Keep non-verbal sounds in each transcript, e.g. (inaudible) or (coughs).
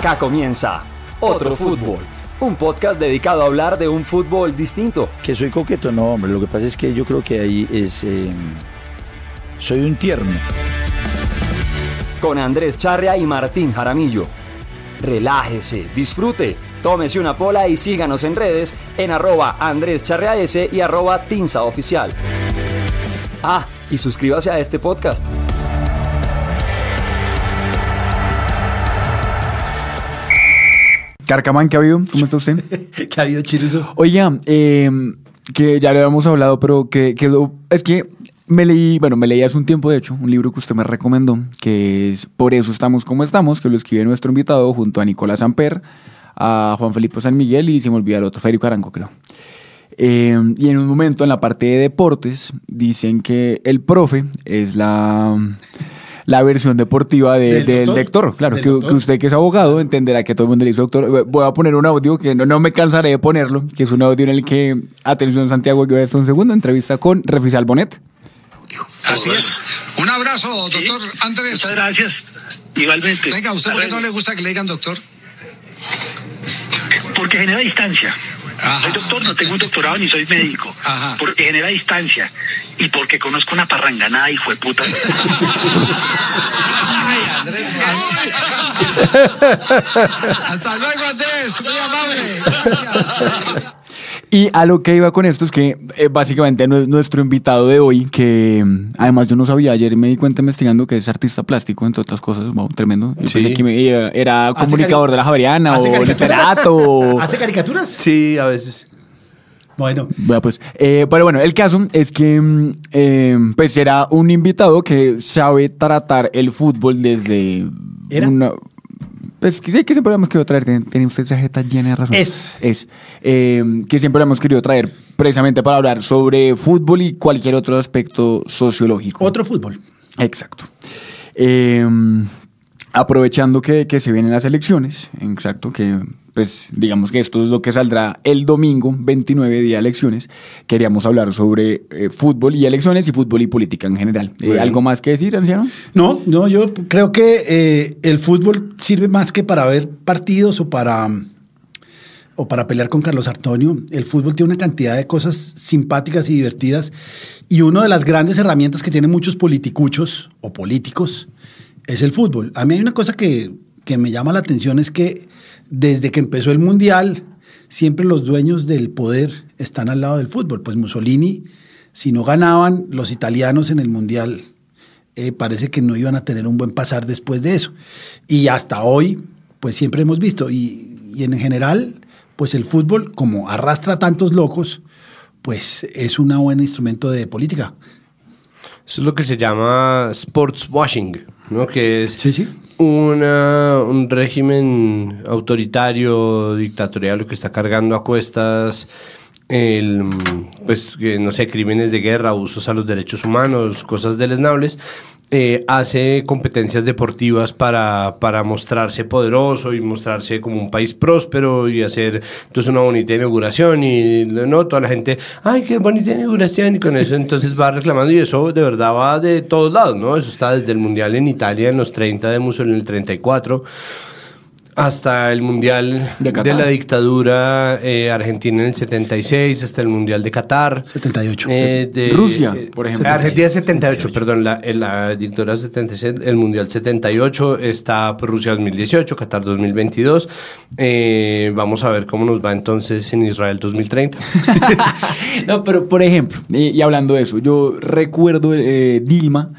Acá comienza Otro Fútbol, un podcast dedicado a hablar de un fútbol distinto. Que soy coqueto, no, hombre. Lo que pasa es que yo creo que ahí es. Eh, soy un tierno. Con Andrés Charria y Martín Jaramillo. Relájese, disfrute, tómese una pola y síganos en redes en arroba Andrés Charria S y arroba Tinza Oficial. Ah, y suscríbase a este podcast. Carcamán, ¿qué ha habido? ¿Cómo está usted? (laughs) ¿Qué ha habido, Chiruso? Oiga, eh, que ya le habíamos hablado, pero que, es que me leí, bueno, me leí hace un tiempo, de hecho, un libro que usted me recomendó, que es Por eso estamos como estamos, que lo escribe nuestro invitado junto a Nicolás Amper, a Juan Felipe San Miguel y se me olvidó el otro, Federico Arango, creo. Eh, y en un momento, en la parte de deportes, dicen que el profe es la la versión deportiva del, lector, claro, que, usted que es abogado entenderá que todo el mundo le dice doctor. Voy a poner un audio que no, me cansaré de ponerlo, que es un audio en el que, atención Santiago, que hacer un segundo, entrevista con Refisal Bonet. Así es. Un abrazo, doctor Andrés. Muchas gracias. Igualmente. Venga, ¿usted por qué no le gusta que le digan doctor? Porque genera distancia. Soy doctor, no tengo un doctorado ni soy médico. Porque genera distancia. Y porque conozco una parranganada, hijo de puta. (laughs) Andrés. Hasta luego, Andrés. Muy amable. Gracias. Y a lo que iba con esto es que eh, básicamente nuestro invitado de hoy, que mm, además yo no sabía, ayer me di cuenta investigando que es artista plástico, entre otras cosas, tremendo. sí. Eh, era comunicador de la Javeriana o literato. (laughs) ¿Hace caricaturas? Sí, a veces. Bueno. bueno. pues, eh, pero bueno, el caso es que mm, pues era un invitado que sabe tratar el fútbol desde... Una, pues, que, que siempre hemos querido traer, tiene usted tarjeta llena de razones. Es. Es. Em, que siempre hemos querido traer precisamente para hablar sobre fútbol y cualquier otro aspecto sociológico. Otro fútbol. Exacto. Em, aprovechando que, se vienen las elecciones, exacto, que pues digamos que esto es lo que saldrá el domingo 29 día de elecciones. Queríamos hablar sobre eh, fútbol y elecciones y fútbol y política en general. Eh, ¿Algo más que decir, anciano? No, no, yo creo que eh, el fútbol sirve más que para ver partidos o para o para pelear con Carlos Artonio. El fútbol tiene una cantidad de cosas simpáticas y divertidas y una de las grandes herramientas que tienen muchos politicuchos o políticos es el fútbol. A mí hay una cosa que, que me llama la atención es que desde que empezó el Mundial, siempre los dueños del poder están al lado del fútbol. Pues Mussolini, si no ganaban los italianos en el Mundial, eh, parece que no iban a tener un buen pasar después de eso. Y hasta hoy, pues siempre hemos visto. Y, en general, pues el fútbol, como arrastra tantos locos, pues es un buen instrumento de política. Eso es lo que se llama sports washing, ¿no? Que sí, sí una, un régimen autoritario, dictatorial, que está cargando a cuestas el, pues, no sé, crímenes de guerra, abusos a los derechos humanos, cosas deleznables, eh, hace competencias deportivas para, para, mostrarse poderoso y mostrarse como un país próspero y hacer entonces una bonita inauguración y no toda la gente, ay, qué bonita inauguración y con eso entonces va reclamando y eso de verdad va de todos lados, ¿no? Eso está desde el Mundial en Italia en los 30 de Mussolini, en el 34 hasta el Mundial de, la dictadura eh, argentina en el 76, hasta el Mundial de Qatar. 78. Eh, de, Rusia, por ejemplo. Argentina 78, perdón, la, la, dictadura 76, el Mundial 78, está Rusia 2018, Qatar 2022. Eh, vamos a ver cómo nos va entonces en Israel 2030. (laughs) no, pero por ejemplo, y hablando de eso, yo recuerdo Dilma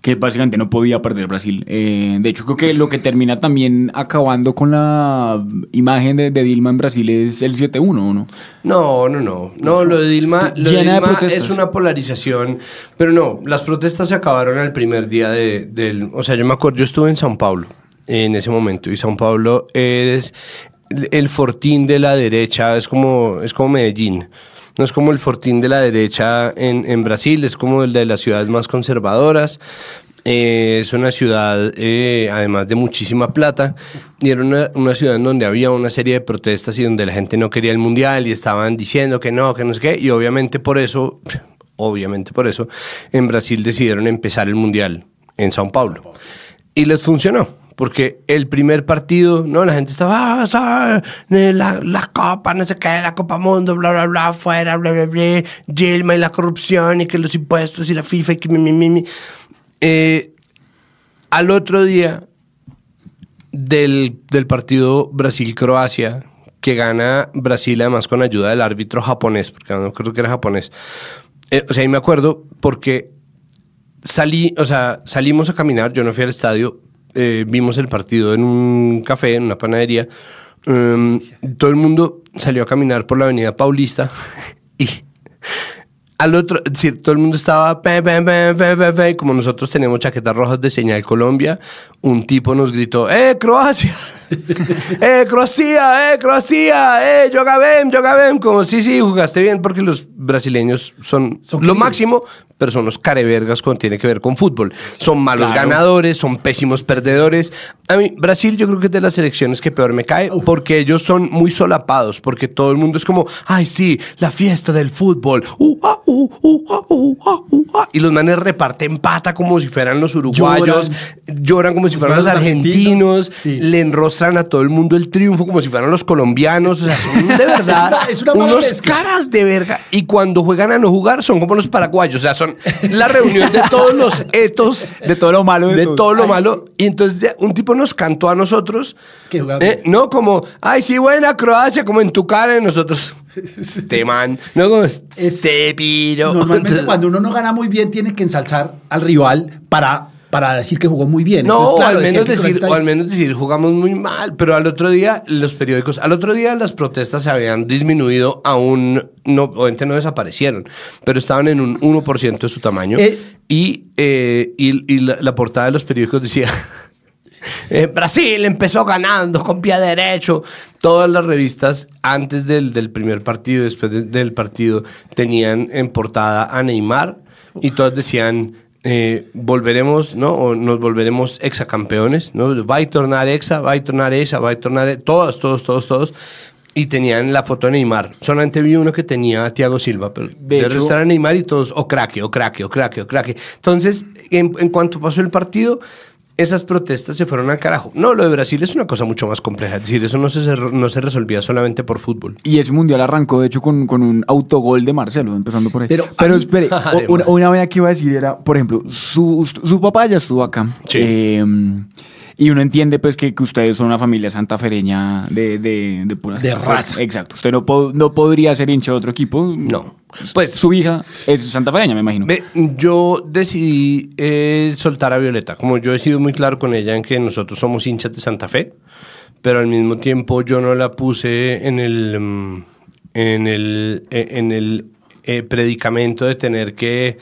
que básicamente no podía perder Brasil. Eh, de hecho, creo que lo que termina también acabando con la imagen de, Dilma en Brasil es el 7-1, ¿no? No, no, no. No, lo de Dilma, es una polarización, pero no, las protestas se acabaron el primer día de, del... O sea, yo me acuerdo, yo estuve en San Paulo en ese momento y San Paulo es el fortín de la derecha, es como, es como Medellín no es como el fortín de la derecha en, Brasil, es como el de las ciudades más conservadoras. Eh, es una ciudad, eh, además de muchísima plata, y era una, una, ciudad en donde había una serie de protestas y donde la gente no quería el mundial y estaban diciendo que no, que no sé qué, y obviamente por eso, obviamente por eso, en Brasil decidieron empezar el mundial en Sao Paulo. Y les funcionó. Porque el primer partido, ¿no? La gente estaba, ah, eh, la, copa, no sé qué, la copa mundo, bla, bla, bla, fuera, bla, bla, bla, Gilma y la corrupción y que los impuestos y la FIFA y que mi, mi, mi, mi. Eh, al otro día del, del partido Brasil-Croacia, que gana Brasil además con ayuda del árbitro japonés, porque no creo que era japonés. Eh, o sea, ahí me acuerdo porque salí, o sea, salimos a caminar, yo no fui al estadio, eh, vimos el partido en un café, en una panadería. Em, todo el mundo salió a caminar por la avenida Paulista (laughs) y al otro, todo el mundo estaba, como nosotros tenemos chaquetas rojas de señal Colombia, un tipo nos gritó, ¡eh, Croacia! (laughs) ¡Eh, Croacia! ¡Eh, Croacia! ¡Eh, Jogabem! Jogabem! Como, sí, sí, jugaste bien porque los brasileños son, lo máximo, pero son los carevergas cuando tiene que ver con fútbol. son malos ganadores, son pésimos perdedores. A mí, Brasil yo creo que es de las selecciones que peor me cae porque ellos son muy solapados, porque todo el mundo es como, ay, sí, la fiesta del fútbol. Uh, ah, uh, uh, ah, uh, ah, uh y los manes reparten pata como si fueran los uruguayos, lloran, como si fueran los, argentinos, le a todo el mundo el triunfo como si fueran los colombianos. O sea, son de (laughs) verdad unos caras de verga. Y cuando juegan a no jugar son como los paraguayos. O sea, son la reunión de todos los etos. (laughs) De todo lo malo. De, todo, lo malo. Y entonces un tipo nos cantó a nosotros. Eh, no, como, ay, sí, buena Croacia, como en tu cara de nosotros. (laughs) Este man, no como este piro. Normalmente cuando uno no gana muy bien tiene que ensalzar al rival para para decir que jugó muy bien. No, al menos decir, o al menos decir jugamos muy mal, pero al otro día los periódicos, al otro día las protestas se habían disminuido a un, no, obviamente no desaparecieron, pero estaban en un 1% de su tamaño eh, y, eh, la, portada de los periódicos decía... (laughs) Eh, Brasil empezó ganando con pie derecho. Todas las revistas antes del, primer partido, después del partido, tenían en portada a Neymar y todas decían eh, volveremos, ¿no? O nos volveremos exacampeones, ¿no? Va a tornar exa, va a tornar esa, va a tornar... E-, todos, todos, todos, todos. Y tenían la foto de Neymar. Solamente vi uno que tenía a Thiago Silva, pero de, hecho, Neymar y todos, o craque, o craque, o craque, Entonces, en, en cuanto pasó el partido, esas protestas se fueron al carajo. No, lo de Brasil es una cosa mucho más compleja. Es decir, eso no se, no se resolvía solamente por fútbol. Y ese mundial arrancó, de hecho, con, un autogol de Marcelo, empezando por ahí. Pero, espere, (laughs) una, una, vez que iba a decir era, por ejemplo, su, papá ya estuvo acá. Sí. Em, y uno entiende pues que, ustedes son una familia santafereña de, de, de pura De raza. Exacto. Usted no, podría ser hincha de otro equipo. No. Pues su hija es santafereña, me imagino. yo decidí eh, soltar a Violeta. Como yo he sido muy claro con ella en que nosotros somos hinchas de Santa Fe, pero al mismo tiempo yo no la puse en el mm, en el eh, en el eh, predicamento de tener que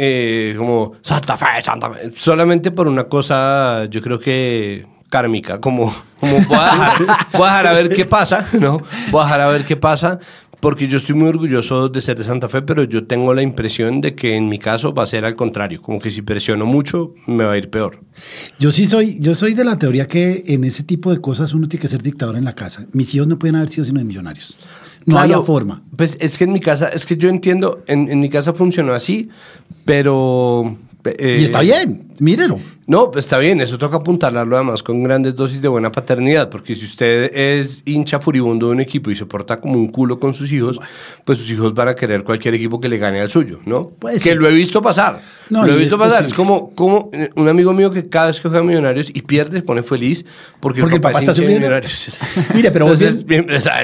eh, como Santa Fe, Santa Fe, solamente por una cosa, yo creo que kármica, como, como voy, a dejar, a ver qué pasa, ¿no? Voy a dejar a ver qué pasa, porque yo estoy muy orgulloso de ser de Santa Fe, pero yo tengo la impresión de que en mi caso va a ser al contrario, como que si presiono mucho me va a ir peor. Yo sí soy, yo soy de la teoría que en ese tipo de cosas uno tiene que ser dictador en la casa. Mis hijos no pueden haber sido sino de millonarios. No haya forma. Pues es que en mi casa, es que yo entiendo, en, mi casa funcionó así, pero... y está eh, bien, Mírenlo no, pues está bien, eso toca apuntalarlo además con grandes dosis de buena paternidad, porque si usted es hincha furibundo de un equipo y se porta como un culo con sus hijos, pues sus hijos van a querer cualquier equipo que le gane al suyo, ¿no? Pues que lo he visto pasar. lo he visto pasar. Pues es, como, como eh, un amigo mío que cada vez que juega Millonarios y pierde se pone feliz porque, porque el papá, está Millonarios. (laughs) Mire, pero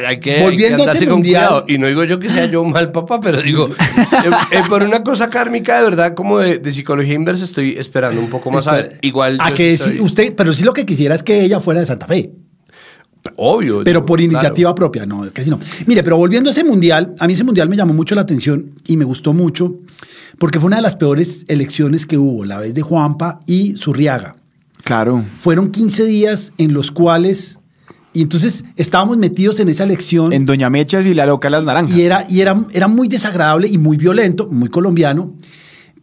hay que, volviéndose Con cuidado. Y no digo yo que sea yo un mal papá, pero digo, eh, eh, por una cosa kármica de verdad, como de, psicología inversa, estoy esperando un poco más a ver Igual. A que usted, pero sí lo que quisiera es que ella fuera de Santa Fe. Obvio. Pero por iniciativa propia, no, si no. Mire, pero volviendo a ese mundial, a mí ese mundial me llamó mucho la atención y me gustó mucho porque fue una de las peores elecciones que hubo, la vez de Juanpa y Zurriaga. Claro. Fueron 15 días en los cuales y entonces estábamos metidos en esa elección. En Doña Mechas y la loca de las naranjas. Y era, era, era muy desagradable y muy violento, muy colombiano.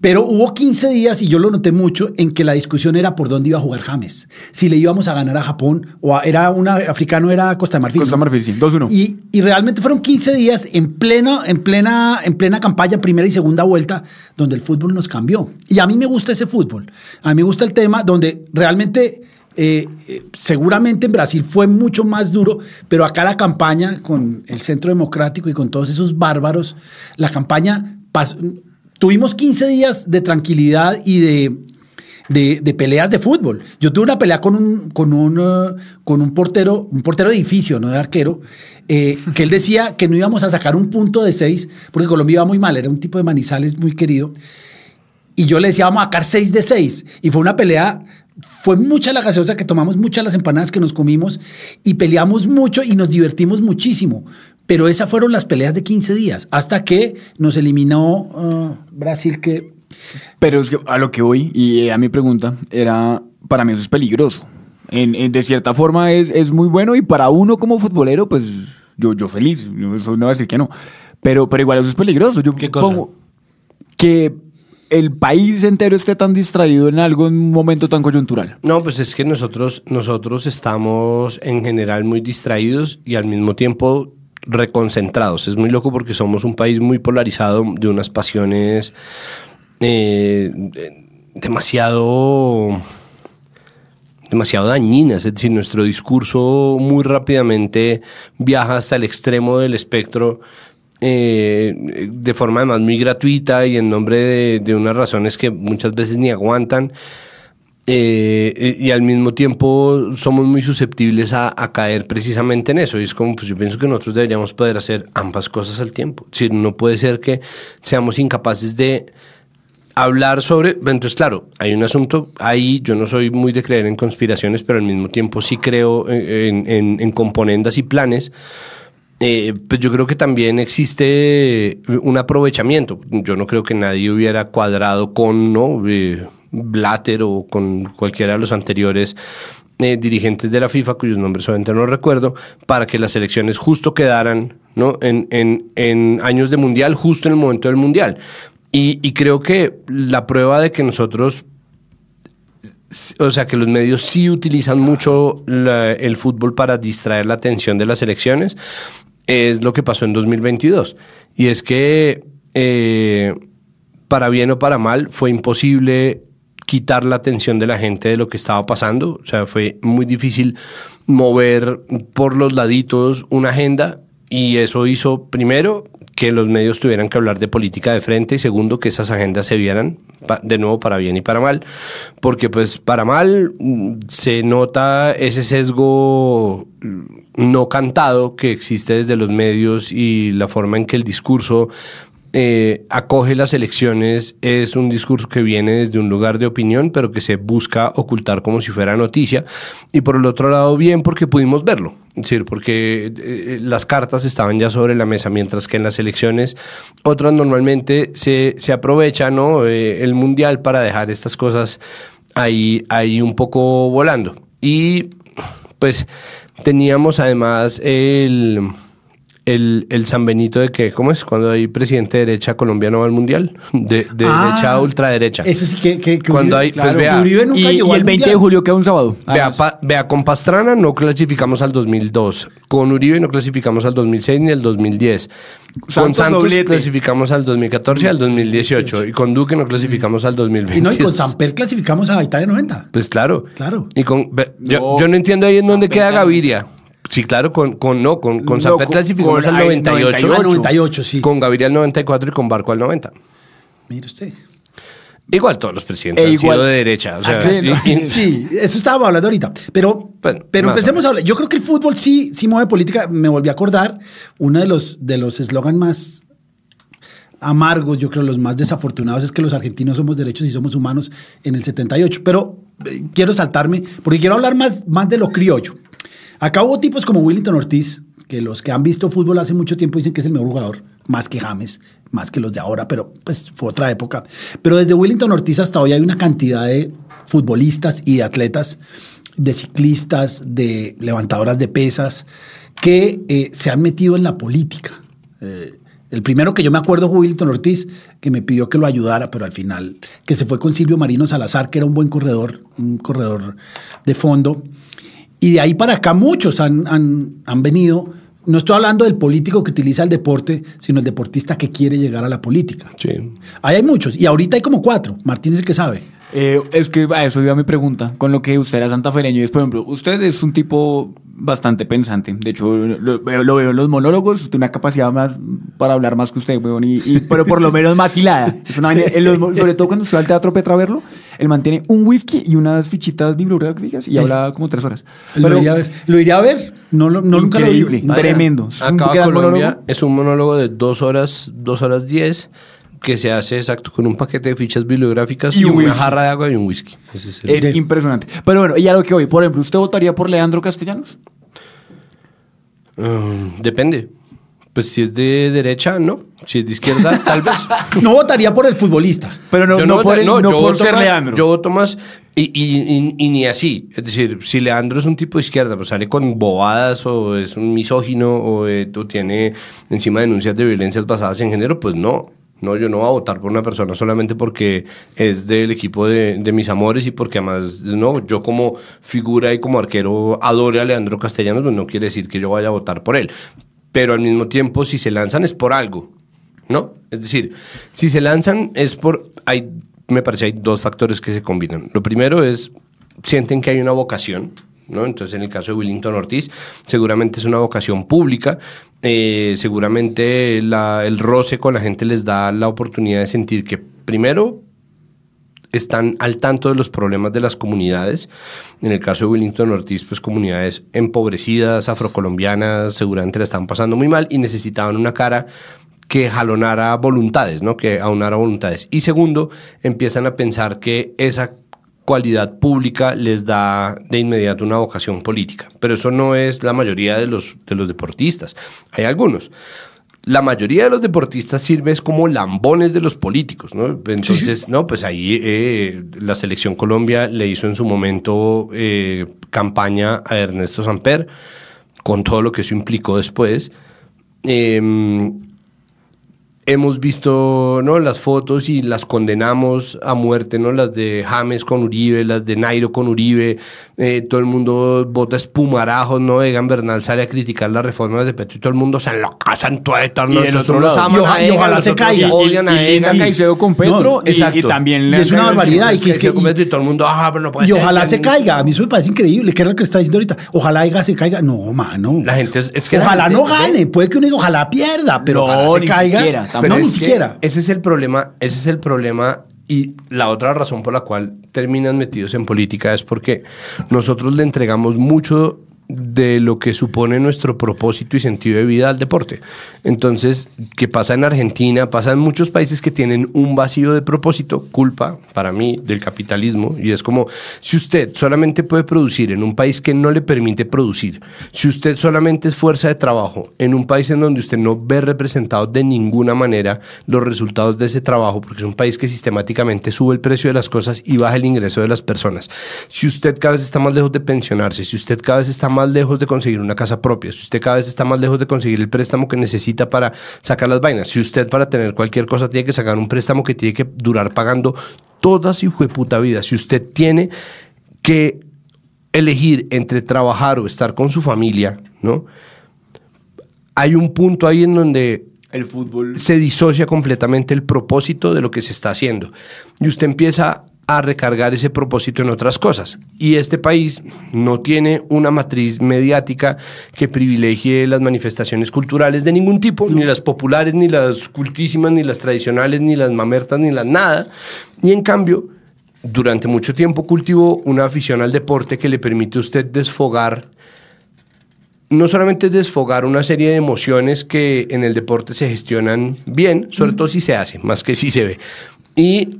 Pero hubo 15 días, y yo lo noté mucho, en que la discusión era por dónde iba a jugar James. Si le íbamos a ganar a Japón, o era un africano, era Costa de Marfil. Costa de Marfil, sí, 2-1. Y, y, realmente fueron 15 días en plena, en, plena, en plena campaña, primera y segunda vuelta, donde el fútbol nos cambió. Y a mí me gusta ese fútbol. A mí me gusta el tema donde realmente... Eh, eh, seguramente en Brasil fue mucho más duro, pero acá la campaña con el Centro Democrático y con todos esos bárbaros, la campaña pasó, tuvimos 15 días de tranquilidad y de, peleas de fútbol. Yo tuve una pelea con un, con eh, con un portero, un portero de edificio, no de arquero, eh, que él decía que no íbamos a sacar un punto de seis, porque Colombia iba muy mal, era un tipo de manizales muy querido. Y yo le decía, vamos a sacar seis de seis. Y fue una pelea, fue mucha la gaseosa que tomamos, muchas las empanadas que nos comimos y peleamos mucho y nos divertimos muchísimo. Pero esas fueron las peleas de 15 días, hasta que nos eliminó uh, Brasil que... Pero es que a lo que voy, y eh, a mi pregunta, era, para mí eso es peligroso. de cierta forma es, muy bueno y para uno como futbolero, pues yo, yo feliz, eso no va a decir que no. Pero, pero igual eso es peligroso. Yo ¿Qué cosa? que el país entero esté tan distraído en algún momento tan coyuntural. No, pues es que nosotros, nosotros estamos en general muy distraídos y al mismo tiempo reconcentrados. Es muy loco porque somos un país muy polarizado de unas pasiones eh, demasiado demasiado dañinas, es decir, nuestro discurso muy rápidamente viaja hasta el extremo del espectro eh, de forma además muy gratuita y en nombre de, de unas razones que muchas veces ni aguantan. Eh, y al mismo tiempo somos muy susceptibles a, caer precisamente en eso. Y es como, pues yo pienso que nosotros deberíamos poder hacer ambas cosas al tiempo. Si no puede ser que seamos incapaces de hablar sobre, entonces claro, hay un asunto ahí, yo no soy muy de creer en conspiraciones, pero al mismo tiempo sí creo en, en, componendas y planes. Eh, pues yo creo que también existe un aprovechamiento. Yo no creo que nadie hubiera cuadrado con, ¿no? Eh, Blatter o con cualquiera de los anteriores eh, dirigentes de la FIFA, cuyos nombres solamente no recuerdo, para que las elecciones justo quedaran ¿no? en, años de mundial, justo en el momento del mundial. Y, creo que la prueba de que nosotros o sea, que los medios sí utilizan mucho el fútbol para distraer la atención de las elecciones, es lo que pasó en 2022. Y es que, eh, para bien o para mal, fue imposible quitar la atención de la gente de lo que estaba pasando. O sea, fue muy difícil mover por los laditos una agenda y eso hizo primero que los medios tuvieran que hablar de política de frente y segundo que esas agendas se vieran de nuevo para bien y para mal, porque pues para mal mm, se nota ese sesgo mm, no cantado que existe desde los medios y la forma en que el discurso eh, acoge las elecciones es un discurso que viene desde un lugar de opinión, pero que se busca ocultar como si fuera noticia. Y por el otro lado, bien, porque pudimos verlo. decir, porque eh, eh, las cartas estaban ya sobre la mesa, mientras que en las elecciones otras normalmente se, se aprovechan ¿no? el mundial para dejar estas cosas ahí, ahí un poco volando. Y pues teníamos además el el, el San Benito de que, ¿cómo es? Cuando hay presidente de derecha, colombiano al mundial. De, de ah, derecha a ultraderecha. Eso sí que, Cuando Uribe, hay, pues vea, nunca y, llegó y el 20 de julio queda un sábado. Ah, vea, pues. vea, con Pastrana no clasificamos al 2002. Con Uribe no clasificamos al 2006 ni al 2010. con Santos clasificamos al 2014 y al 2018. Y con Duque no clasificamos al 2020. Y no, y con Samper clasificamos a Italia 90. Pues claro. Claro. Y con, yo no, entiendo ahí en dónde queda Gaviria. Sí, claro, con, con no, con, con clasificamos al 98, 98, con Gabriel al 94 y con Barco al 90. Mire usted. Igual todos los presidentes e han igual, de derecha. Ah, sí, eso estábamos hablando ahorita. Pero, pues, pero empecemos a hablar. Yo creo que el fútbol sí, sí mueve política. Me volví a acordar uno de los de los eslogans más amargos, yo creo los más desafortunados es que los argentinos somos derechos y somos humanos en el 78. Pero eh, quiero saltarme, porque quiero hablar más, más de lo criollo. Acá hubo tipos como Willington Ortiz, que los que han visto fútbol hace mucho tiempo dicen que es el mejor jugador, más que James, más que los de ahora, pero pues fue otra época. Pero desde Willington Ortiz hasta hoy hay una cantidad de futbolistas y de atletas, de ciclistas, de levantadoras de pesas, que eh, se han metido en la política. Eh, el primero que yo me acuerdo fue Willington Ortiz, que me pidió que lo ayudara, pero al final, que se fue con Silvio Marino Salazar, que era un buen corredor, un corredor de fondo, y de ahí para acá muchos han, han, han venido. No estoy hablando del político que utiliza el deporte, sino el deportista que quiere llegar a la política. Sí. Ahí hay muchos. Y ahorita hay como cuatro. Martín es el que sabe. Eh, es que a eso iba mi pregunta. Con lo que usted era santafereño, es, por ejemplo, usted es un tipo bastante pensante. De hecho, lo, veo en los monólogos, tiene una capacidad más para hablar más que usted, weón, y, pero por lo menos más hilada. sobre todo cuando usted al teatro Petra a verlo, él mantiene un whisky y unas fichitas bibliográficas y habla como tres horas. lo iría a ver. Lo No, lo, no Tremendo. Es un Colombia monólogo. es un monólogo de dos horas, dos horas diez que se hace exacto con un paquete de fichas bibliográficas y, una jarra de agua y un whisky. es impresionante. Pero bueno, y algo que hoy, Por ejemplo, ¿usted votaría por Leandro Castellanos? Um, depende. Pues si es de derecha, no. Si es de izquierda, (laughs) tal vez. No votaría por el futbolista. Pero no, yo no, no, no ser Leandro. Yo voto más y, ni así. Es decir, si Leandro es un tipo de izquierda, Pero pues, sale con bobadas o es un misógino o, eh, tiene encima denuncias de violencias basadas en género, pues no. No, yo no voy a votar por una persona solamente porque es del equipo de, mis amores y porque además, no, yo como figura y como arquero adore a Leandro Castellanos, pues no quiere decir que yo vaya a votar por él pero al mismo tiempo si se lanzan es por algo, ¿no? Es decir, si se lanzan es por... Hay, me parece hay dos factores que se combinan. Lo primero es, sienten que hay una vocación, ¿no? Entonces, en el caso de Willington Ortiz, seguramente es una vocación pública, eh, seguramente el roce con la gente les da la oportunidad de sentir que primero están al tanto de los problemas de las comunidades. En el caso de Willington Ortiz, pues comunidades empobrecidas, afrocolombianas, seguramente la están pasando muy mal y necesitaban una cara que jalonara voluntades, ¿no? Que aunara voluntades. Y segundo, empiezan a pensar que esa cualidad pública les da de inmediato una vocación política. Pero eso no es la mayoría de los, de los deportistas. Hay algunos la mayoría de los deportistas sirve como lambones de los políticos, ¿no? Entonces, no, pues ahí eh, la selección Colombia le hizo en su momento eh, campaña a Ernesto Samper, con todo lo que eso implicó después. Eh, hemos visto ¿no? las fotos y las condenamos a muerte, ¿no? las de James con Uribe, las de Nairo con Uribe, eh, todo el mundo bota espumarajos, ¿no? Egan Bernal sale a criticar las reformas de Petro y todo el mundo se enloca todo el Y el otro los aman y a ojalá se caiga. odian a Egan. Caicedo con Petro, Y, también le es una barbaridad. Y, que es que, con Petro y todo el mundo, ah, pero no puede Y ojalá se caiga, a mí eso me parece increíble, qué es lo que está diciendo ahorita, ojalá Egan se caiga. No, mano. La gente es, que... Ojalá no gane, puede que uno ojalá pierda, pero ojalá se caiga. Pero no, ni siquiera. Ese es el problema, ese es el problema y la otra razón por la cual terminan metidos en política es porque nosotros le entregamos mucho de lo que supone nuestro propósito y sentido de vida al deporte. Entonces, que pasa en Argentina, pasa en muchos países que tienen un vacío de propósito, culpa para mí del capitalismo, y es como, si usted solamente puede producir en un país que no le permite producir, si usted solamente es fuerza de trabajo en un país en donde usted no ve representados de ninguna manera los resultados de ese trabajo, porque es un país que sistemáticamente sube el precio de las cosas y baja el ingreso de las personas, si usted cada vez está más lejos de pensionarse, si usted cada vez está más lejos de conseguir una casa propia, si usted cada vez está más lejos de conseguir el préstamo que necesita para sacar las vainas, si usted para tener cualquier cosa tiene que sacar un préstamo que tiene que durar pagando toda su puta vida, si usted tiene que elegir entre trabajar o estar con su familia, ¿no? Hay un punto ahí en donde el fútbol se disocia completamente el propósito de lo que se está haciendo y usted empieza a recargar ese propósito en otras cosas. Y este país no tiene una matriz mediática que privilegie las manifestaciones culturales de ningún tipo, ni las populares, ni las cultísimas, ni las tradicionales, ni las mamertas, ni las nada. Y en cambio, durante mucho tiempo cultivó una afición al deporte que le permite a usted desfogar no solamente desfogar una serie de emociones que en el deporte se gestionan bien, sobre todo si se hace, más que si se ve. Y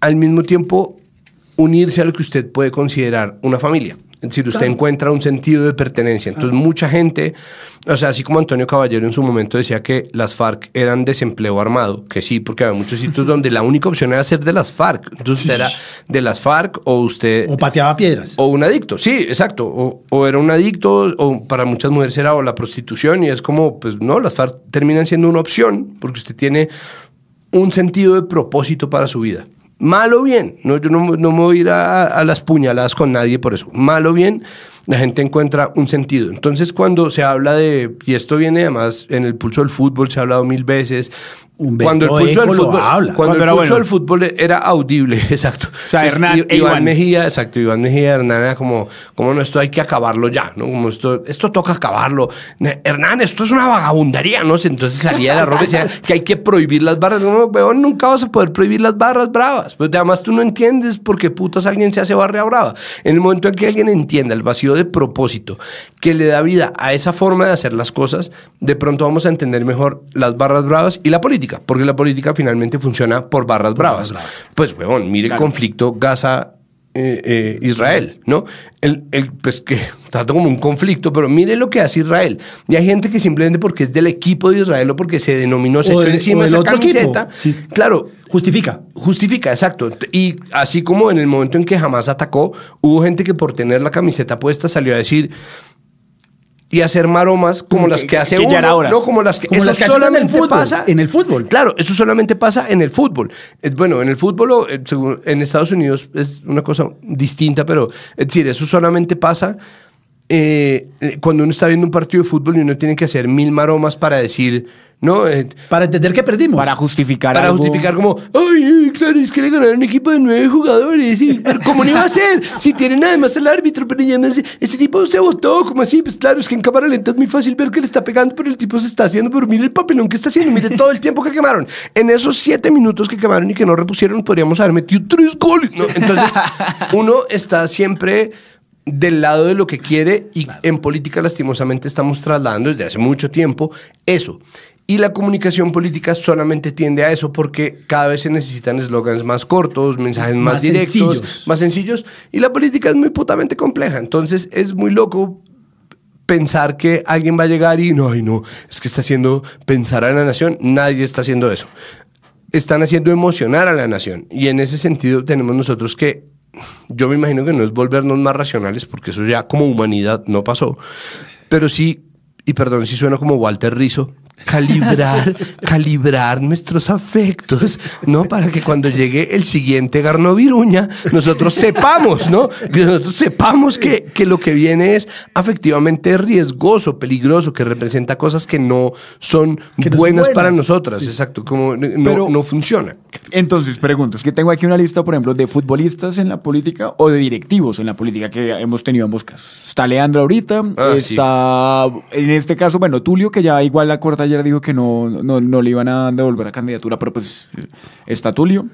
al mismo tiempo unirse a lo que usted puede considerar una familia. Es decir, usted encuentra un sentido de pertenencia. Entonces, mucha gente, o sea, así como Antonio Caballero en su momento decía que las FARC eran desempleo armado, que sí, porque había muchos sitios donde la única opción era ser de las FARC. Entonces, era de las FARC o usted... O pateaba piedras. O un adicto, sí, exacto. O, o, era un adicto, o para muchas mujeres era o la prostitución, y es como, pues no, las FARC terminan siendo una opción, porque usted tiene un sentido de propósito para su vida mal o bien, no, yo no, me voy a ir a, a, las puñaladas con nadie por eso, mal o bien, la gente encuentra un sentido. Entonces cuando se habla de, y esto viene además en el pulso del fútbol, se ha hablado mil veces, cuando el fútbol, Cuando, el fútbol era audible, (laughs) exacto. O sea, pues, Hernán e Iván, Mejía, exacto, Iván Mejía, Hernán era como, como no, esto hay que acabarlo ya, ¿no? Como esto, esto toca acabarlo. Hernán, esto es una vagabundería, ¿no? Entonces salía de la ropa y decía que hay que prohibir las barras. No, nunca vas a poder prohibir las barras bravas. Pues además tú no entiendes por qué putas alguien se hace barra brava. En el momento en que alguien entienda el vacío de propósito que le da vida a esa forma de hacer las cosas, de pronto vamos a entender mejor las barras bravas y la política porque la política finalmente funciona por barras bravas. Pues, huevón, mire el conflicto Gaza. Eh, eh, Israel, ¿no? El, el, pues que (laughs) tanto como un conflicto, pero mire lo que hace Israel. Y hay gente que simplemente porque es del equipo de Israel o porque se denominó, se echó encima de la camiseta, claro. Justifica. Justifica, exacto. Y así como en el momento en que jamás atacó, hubo gente que por tener la camiseta puesta salió a decir, y hacer maromas como las que hace uno, no como las que como solamente pasa en el fútbol. Claro, eso solamente pasa en el fútbol. Eh, bueno, en el fútbol eh, en Estados Unidos es una cosa distinta, pero es eh, decir, eso solamente pasa eh, cuando uno está viendo un partido de fútbol y uno tiene que hacer mil maromas para decir, ¿no? Eh, para entender que perdimos. Para justificar Para justificar como, ay, eh, claro, es que le ganaron un equipo de nueve jugadores. ¿Cómo no iba a ser? Si tienen además el árbitro, pero ya no dice, Este tipo se votó, como así? Pues claro, es que en cámara lenta es muy fácil ver que le está pegando, pero el tipo se está haciendo, pero mire el papelón que está haciendo, mire todo el tiempo que quemaron. En esos siete minutos que quemaron y que no repusieron, podríamos haber metido tres goles, Entonces, uno está siempre del lado de lo que quiere y en política lastimosamente estamos trasladando desde hace mucho tiempo eso. Y la comunicación política solamente tiende a eso porque cada vez se necesitan eslogans más cortos, mensajes más, directos, más sencillos. Y la política es muy putamente compleja. Entonces es muy loco pensar que alguien va a llegar y no, y no, es que está haciendo pensar a la nación. Nadie está haciendo eso. Están haciendo emocionar a la nación. Y en ese sentido tenemos nosotros que yo me imagino que no es volvernos más racionales, porque eso ya como humanidad no pasó, pero sí, y perdón si suena como Walter Rizzo, calibrar, (laughs) calibrar nuestros afectos, ¿no? Para que cuando llegue el siguiente garnoviruña, nosotros sepamos, ¿no? Que nosotros sepamos que, lo que viene es afectivamente riesgoso, peligroso, que representa cosas que no son buenas, para nosotras, exacto, como no, no funciona. Entonces, pregunto, es que tengo aquí una lista, por ejemplo, de futbolistas en la política o de directivos en la política que hemos tenido ambos casos. Está Leandro ahorita, ah, está, en este caso, bueno, Tulio, que ya igual la corta ayer dijo que no, no, no le iban a devolver la candidatura, pero pues eh, está Tulio.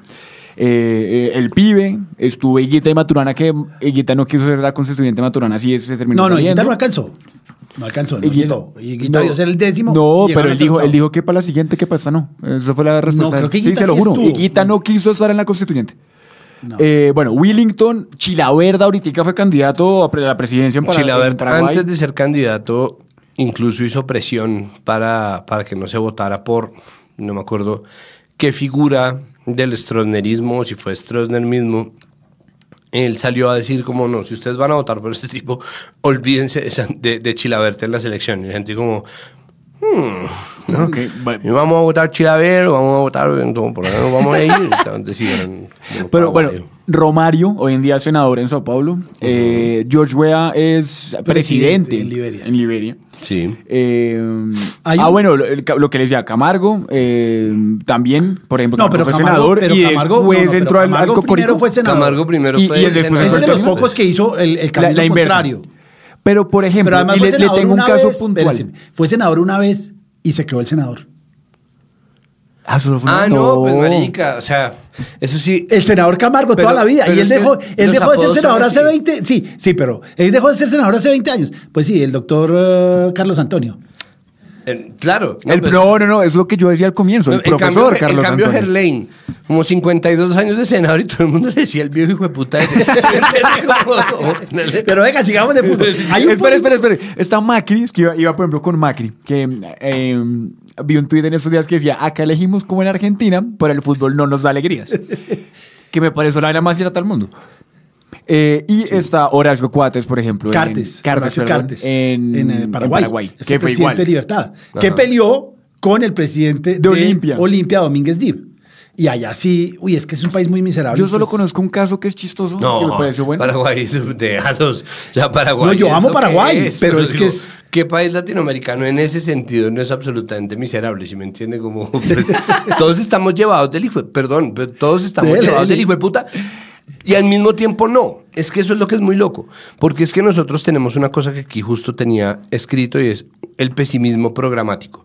Eh, eh, el pibe, estuvo Higuita y Maturana, que Higuita no quiso ser la constituyente Maturana, así es, se terminó. No, no, Higuita no alcanzó. No alcanzó, no Higuita, llegó. ser el décimo. No, pero él dijo, él dijo que para la siguiente, que para esta no. Esa fue la respuesta. No, creo que Higuita sí, no quiso estar en la constituyente. bueno, Willington, Chilaverda ahorita fue candidato a la presidencia antes de ser candidato, incluso hizo presión para, para que no se votara por, no me acuerdo qué figura del stroznerismo, si fue Stroessner mismo, él salió a decir como, no, si ustedes van a votar por este tipo, olvídense de, de Chilaverte en la selección. Y la gente como, hmm, ¿no? vamos a votar Chilavert, vamos a votar, por vamos a ir. Pero bueno... Romario, hoy en día senador en Sao Paulo. Eh, George Weah es presidente, en Liberia. En Liberia. Sí. Eh, ah, bueno, lo, que les decía Camargo, eh, también, por ejemplo, fue senador y Camargo, primero fue senador. Camargo primero fue y senador. Es de los pocos que hizo el, el contrario. Pero, por ejemplo, le, tengo un caso puntual. Fue senador una vez y se quedó el senador. Ah, ah, no, pues marica, o sea, eso sí. El senador Camargo toda la vida. Y él dejó, él dejó de ser senador hace 20, sí, sí, pero él dejó de ser senador hace 20 años. Pues sí, el doctor eh, Carlos Antonio. Eh, claro. No, el no, no, es lo que yo decía al comienzo. el profesor cambio, Carlos En cambio, Gerlein como 52 años de senador y todo el mundo le decía el viejo hijo de puta. Ese. (laughs) (laughs) pero venga, sigamos de fútbol. Hay espera, espera Está Macri, es que iba, por ejemplo con Macri, que em, vi un tuit en estos días que decía: Acá elegimos como en Argentina, pero el fútbol no nos da alegrías. (laughs) que me pareció la vaina más cierta del mundo. Eh, y está Horacio Cuates, por ejemplo. Cartes. En, Cartes, eh, en, Paraguay. Paraguay de Libertad. Que peleó con el presidente de, Olimpia. Olimpia Domínguez Dib. Y allá sí, uy, es que es un país muy miserable. Yo solo conozco un caso que es chistoso. que me pareció bueno. Paraguay, (laughs) Ya Paraguay. No, yo amo Paraguay, pero, es que es. ¿Qué país latinoamericano en ese sentido no es absolutamente miserable? Si me entiende, como. todos estamos pues, llevados (laughs) del hijo. Perdón, todos estamos llevados del hijo de puta y al mismo tiempo no. Es que eso es lo que es muy loco. Porque es que nosotros tenemos una cosa que aquí justo tenía escrito y es el pesimismo programático.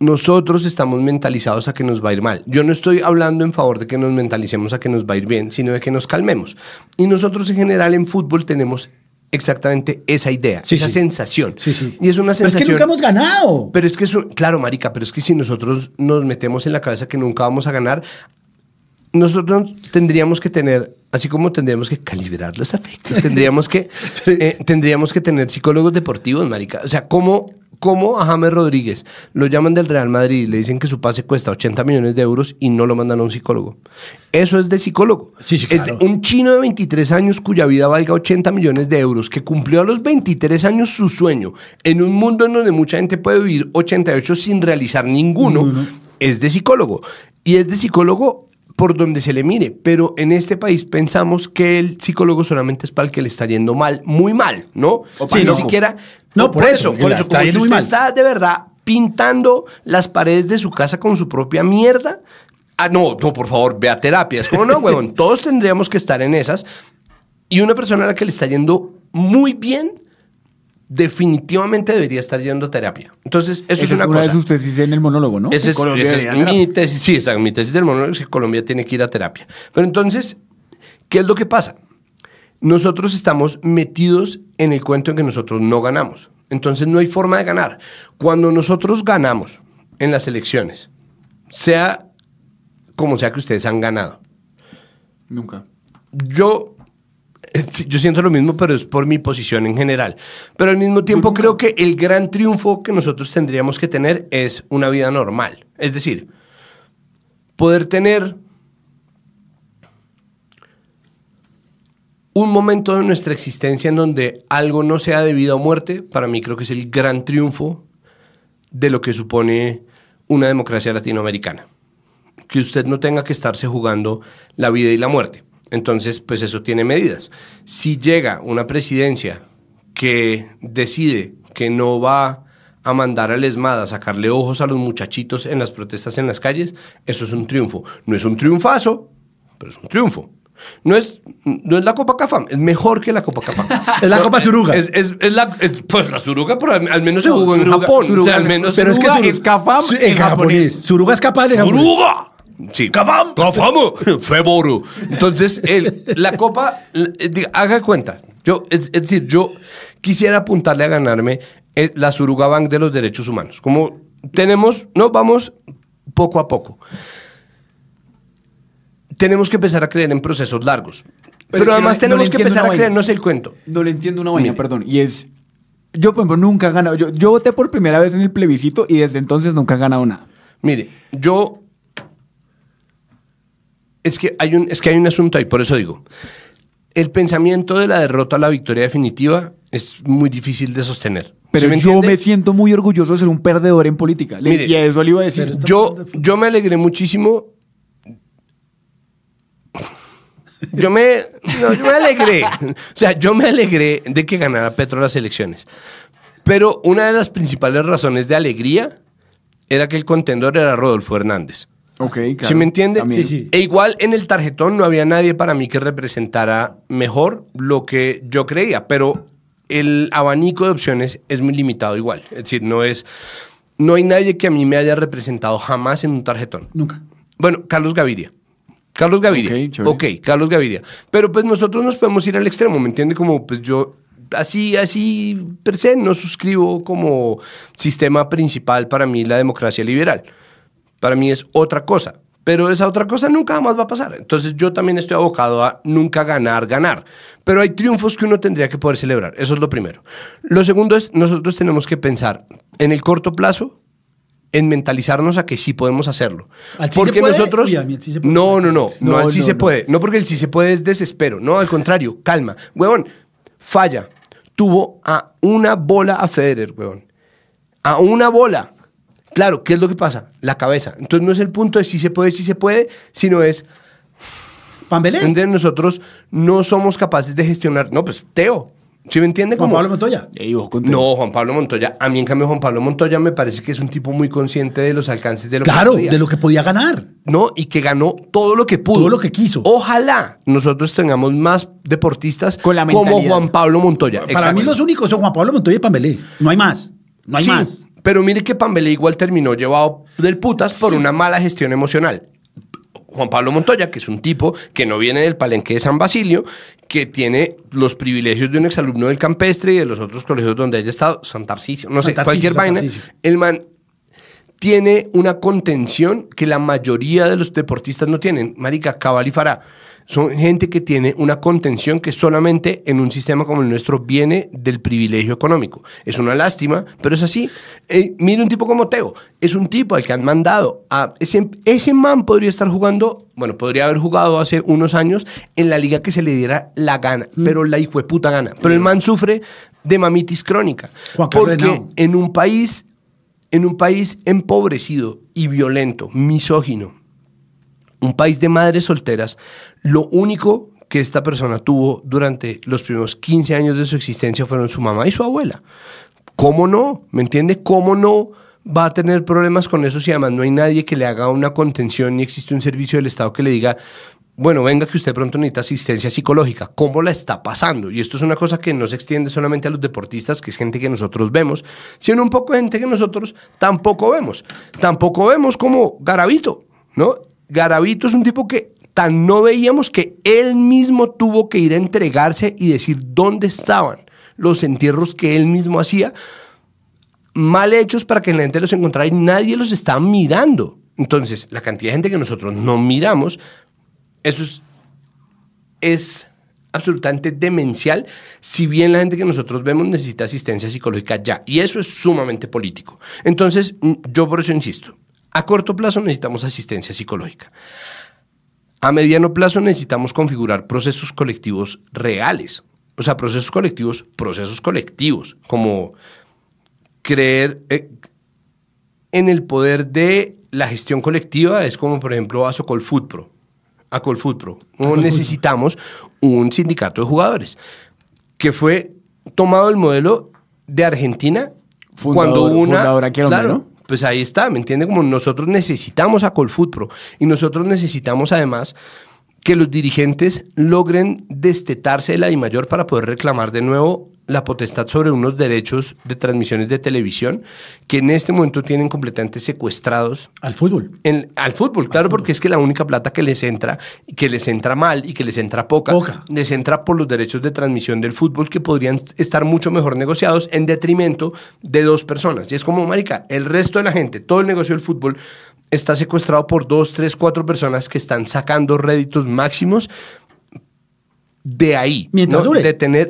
Nosotros estamos mentalizados a que nos va a ir mal. Yo no estoy hablando en favor de que nos mentalicemos a que nos va a ir bien, sino de que nos calmemos. Y nosotros en general en fútbol tenemos exactamente esa idea, esa sensación. y es una sensación. Pero es que nunca hemos ganado. Pero es que claro, marica, pero es que si nosotros nos metemos en la cabeza que nunca vamos a ganar, nosotros tendríamos que tener, así como tendríamos que calibrar los afectos, tendríamos que, (laughs) eh, tendríamos que tener psicólogos deportivos, marica. O sea, como ¿cómo a James Rodríguez lo llaman del Real Madrid y le dicen que su pase cuesta 80 millones de euros y no lo mandan a un psicólogo? Eso es de psicólogo. Sí, Es un chino de 23 años cuya vida valga 80 millones de euros, que cumplió a los 23 años su sueño, en un mundo en donde mucha gente puede vivir 88 sin realizar ninguno, es de psicólogo. Y es de psicólogo por donde se le mire, pero en este país pensamos que el psicólogo solamente es para el que le está yendo mal, muy mal, ¿no? sí, ni siquiera... No, por, eso, por eso, como si está de verdad pintando las paredes de su casa con su propia mierda. Ah, no, no, por favor, vea terapias. no, huevón, (laughs) todos tendríamos que estar en esas. Y una persona a la que le está yendo muy bien definitivamente debería estar yendo a terapia. Entonces, eso es una, una cosa. Esa es en el monólogo, ¿no? Esa es, mi tesis, sí, esa, mi tesis del monólogo es que Colombia tiene que ir a terapia. Pero entonces, ¿qué es lo que pasa? Nosotros estamos metidos en el cuento en que nosotros no ganamos. Entonces, no hay forma de ganar. Cuando nosotros ganamos en las elecciones, sea como sea que ustedes han ganado. Nunca. Yo (laughs) yo siento lo mismo, pero es por mi posición en general. Pero al mismo tiempo creo que el gran triunfo que nosotros tendríamos que tener es una vida normal. Es decir, poder tener un momento de nuestra existencia en donde algo no sea de vida o muerte, para mí creo que es el gran triunfo de lo que supone una democracia latinoamericana. Que usted no tenga que estarse jugando la vida y la muerte. Entonces, pues eso tiene medidas. Si llega una presidencia que decide que no va a mandar al ESMAD a sacarle ojos a los muchachitos en las protestas en las calles, eso es un triunfo. No es un triunfazo, pero es un triunfo. No es, no es la Copa Cafam, es mejor que la Copa Cafam. es la Copa Suruga. Es, la, pues la Suruga, pero al, menos se jugó en Japón. pero es que Suruga es Cafam en, japonés. Suruga es capaz de Suruga. Sí. ¡Cafam! (laughs) Entonces, la copa, eh, haga cuenta. Yo, es, decir, yo quisiera apuntarle a ganarme eh, la Suruga Bank de los derechos humanos. Como tenemos, no, vamos poco a poco. Tenemos que empezar a creer en procesos largos. Pero, además tenemos que empezar a creer... No sé el cuento. No le entiendo una vaina, perdón. Y es, yo por ejemplo nunca he ganado. Yo, yo voté por primera vez en el plebiscito y desde entonces nunca he ganado nada. Mire, yo es que, hay un, es que hay un asunto ahí, por eso digo, el pensamiento de la derrota a la victoria definitiva es muy difícil de sostener. Pero yo me siento muy orgulloso de ser un perdedor en política. y a eso le iba a decir. Yo, yo me alegré muchísimo. Yo me, yo me alegré. o sea, yo me alegré de que ganara Petro las elecciones. Pero una de las principales razones de alegría era que el contendor era Rodolfo Hernández. Ok, ¿Sí me entiende? E igual en el tarjetón no había nadie para mí que representara mejor lo que yo creía, pero el abanico de opciones es muy limitado igual. Es decir, no es. No hay nadie que a mí me haya representado jamás en un tarjetón. Nunca. Bueno, Carlos Gaviria. Carlos Gaviria. Okay, ok, Carlos Gaviria. Pero pues nosotros nos podemos ir al extremo, ¿me entiende? Como pues yo así, así per se no suscribo como sistema principal para mí la democracia liberal para mí es otra cosa. Pero esa otra cosa nunca más va a pasar. Entonces yo también estoy abocado a nunca ganar, ganar. Pero hay triunfos que uno tendría que poder celebrar. Eso es lo primero. Lo segundo es, nosotros tenemos que pensar en el corto plazo, en mentalizarnos a que sí podemos hacerlo. ¿Al sí porque se puede? nosotros No, no, no, no, al sí se puede, no porque el sí se puede es desespero, no, al contrario, calma. Huevón, falla. Tuvo a una bola a Federer, huevón. A una bola. Claro, ¿qué es lo que pasa? La cabeza. Entonces no es el punto de si se puede, si se puede, sino es... Pambelé. Entender nosotros no somos capaces de gestionar... No, pues Teo. ¿Sí me entiende? Juan Pablo Montoya. no, Juan Pablo Montoya. A mí, en cambio, Juan Pablo Montoya me parece que es un tipo muy consciente de los alcances de lo claro, que de lo que podía ganar. No, y que ganó todo lo que pudo. Todo lo que quiso. Ojalá nosotros tengamos más deportistas Con como Juan Pablo Montoya. Para mí, los únicos son Juan Pablo Montoya y Pambelé. No hay más. No hay más. Pero mire que Pambele igual terminó llevado del putas por una mala gestión emocional. Juan Pablo Montoya, que es un tipo que no viene del palenque de San Basilio, que tiene los privilegios de un exalumno del campestre y de los otros colegios donde haya estado, San no sé, cualquier vaina. El man tiene una contención que la mayoría de los deportistas no tienen. Marica, Cabal y son gente que tiene una contención que solamente en un sistema como el nuestro viene del privilegio económico. Es una lástima, pero es así. Eh, mire un tipo como Teo, es un tipo al que han mandado a... Ese, man podría estar jugando, bueno, podría haber jugado hace unos años en la liga que se le diera la gana, mm. pero la hijo puta gana. Pero el mm. man sufre de mamitis crónica. porque en un país, en un país empobrecido y violento, misógino, un país de madres solteras, lo único que esta persona tuvo durante los primeros 15 años de su existencia fueron su mamá y su abuela. ¿Cómo no? ¿Me entiende? ¿Cómo no? va a tener problemas con eso si además no hay nadie que le haga una contención ni existe un servicio del Estado que le diga, bueno, venga que usted pronto necesita asistencia psicológica, ¿cómo la está pasando? Y esto es una cosa que no se extiende solamente a los deportistas, que es gente que nosotros vemos, sino un poco gente que nosotros tampoco vemos. Tampoco vemos como Garabito, ¿no? Garavito es un tipo que tan no veíamos que él mismo tuvo que ir a entregarse y decir dónde estaban los entierros que él mismo hacía, mal hechos para que la gente los encontrara y nadie los está mirando. Entonces, la cantidad de gente que nosotros no miramos, eso es absolutamente demencial, si bien la gente que nosotros vemos necesita asistencia psicológica ya, y eso es sumamente político. Entonces, yo por eso insisto, a corto plazo necesitamos asistencia psicológica. A mediano plazo necesitamos configurar procesos colectivos reales, o sea, procesos colectivos, procesos colectivos, como creer eh, en el poder de la gestión colectiva, es como por ejemplo a Socolfutpro, a Colfutpro. necesitamos un sindicato de jugadores, que fue tomado el modelo de Argentina cuando una... claro, pues ahí está, ¿me entiende? Como nosotros necesitamos a Colfutpro y nosotros necesitamos además que los dirigentes logren destetarse de la DIMAYOR para poder reclamar de nuevo la potestad sobre unos derechos de transmisiones de televisión que en este momento tienen completamente secuestrados al fútbol. al fútbol, claro, porque es que la única plata que les entra, que les entra mal y que les entra poca, poca, les entra por los derechos de transmisión del fútbol que podrían estar mucho mejor negociados en detrimento de dos personas. Y es como, marica, el resto de la gente, todo el negocio del fútbol está secuestrado por dos, tres, cuatro personas que están sacando réditos máximos de ahí. Mientras dure.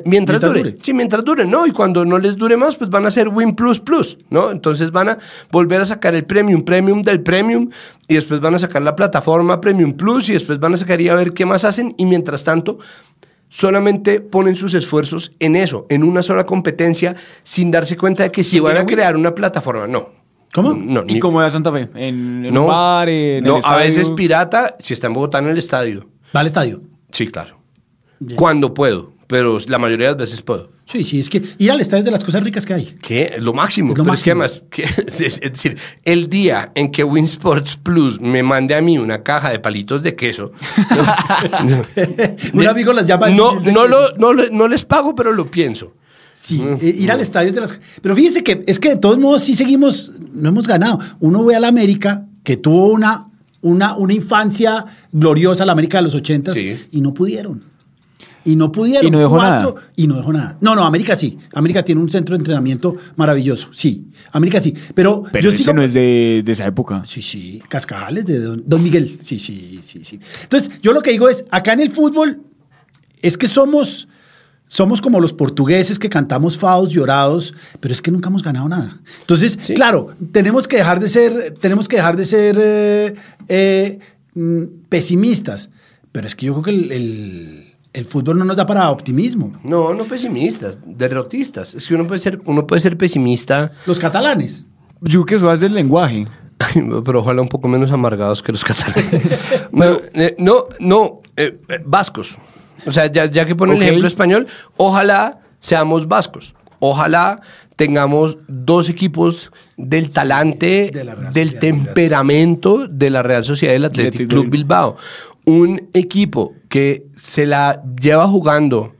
mientras, dure. Sí, mientras dure, ¿no? Y cuando no les dure más, pues van a hacer Win Plus Plus, ¿no? Entonces van a volver a sacar el Premium, Premium del Premium, y después van a sacar la plataforma Premium Plus, y después van a sacar y a ver qué más hacen, y mientras tanto, solamente ponen sus esfuerzos en eso, en una sola competencia, sin darse cuenta de que si van a crear una plataforma, no. ¿Cómo? No, ¿Y ni... cómo era Santa Fe? ¿En, no, un bar? En no, a veces pirata, si está en Bogotá, en el estadio. ¿Va al estadio? Sí, claro. Cuando puedo, pero la mayoría de las veces puedo. Sí, sí, es que ir al estadio de las cosas ricas que hay. ¿Qué? lo máximo. Es lo máximo. (laughs) Es, decir, el día en que Winsports Plus me mande a mí una caja de palitos de queso. (laughs) (laughs) Un amigo las llama. No, no, les pago, pero lo pienso. Sí, mm. eh, ir al estadio de las Pero fíjense que es que de todos modos sí seguimos, no hemos ganado. Uno ve a la América, que tuvo una, una, una infancia gloriosa, la América de los ochentas, y no pudieron y no pudieron. Y no dejó nada. Y no dejó nada. No, no, América sí. América tiene un centro de entrenamiento maravilloso. Sí, América sí. Pero, Pero no es de, esa época. Sí, sí. Cascajales de don, Miguel. Sí, sí, sí, sí. Entonces, yo lo que digo es, acá en el fútbol es que somos... Somos como los portugueses que cantamos faos llorados, pero es que nunca hemos ganado nada. Entonces, claro, tenemos que dejar de ser, tenemos que dejar de ser eh, eh, mm, pesimistas, pero es que yo creo que el el fútbol no nos da para optimismo. No, no pesimistas, derrotistas. Es que uno puede ser, uno puede ser pesimista. Los catalanes. Yo que soy del lenguaje. Pero ojalá un poco menos amargados que los catalanes. (laughs) Eh, no, no, eh, vascos. O sea, ya, que pone el ejemplo español, ojalá seamos vascos. Ojalá tengamos dos equipos del talante, del temperamento de la Real Sociedad del Atlético Club Bilbao un equipo que se la lleva jugando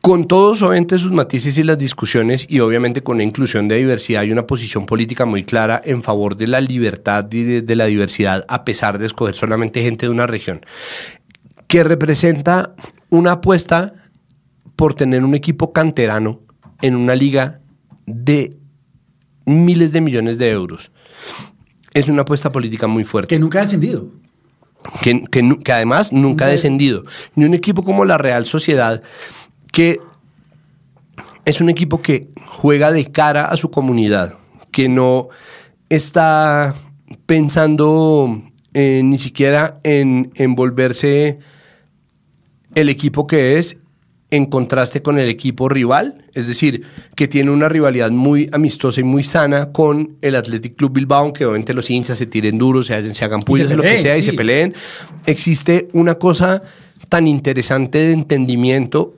con todos obviamente sus matices y las discusiones y obviamente con la inclusión de diversidad y una posición política muy clara en favor de la libertad y de, la diversidad a pesar de escoger solamente gente de una región, que representa una apuesta por tener un equipo canterano en una liga de miles de millones de euros. Es una apuesta política muy fuerte. Que nunca ha ascendido que, además nunca ha descendido. Ni un equipo como la Real Sociedad, que es un equipo que juega de cara a su comunidad, que no está pensando eh, ni siquiera en, en volverse el equipo que es en contraste con el equipo rival, es decir, que tiene una rivalidad muy amistosa y muy sana con el Athletic Club Bilbao, que obviamente los hinchas se tiren duros, se, se, hagan pullas, lo que sea, y se peleen. Existe una cosa tan interesante de entendimiento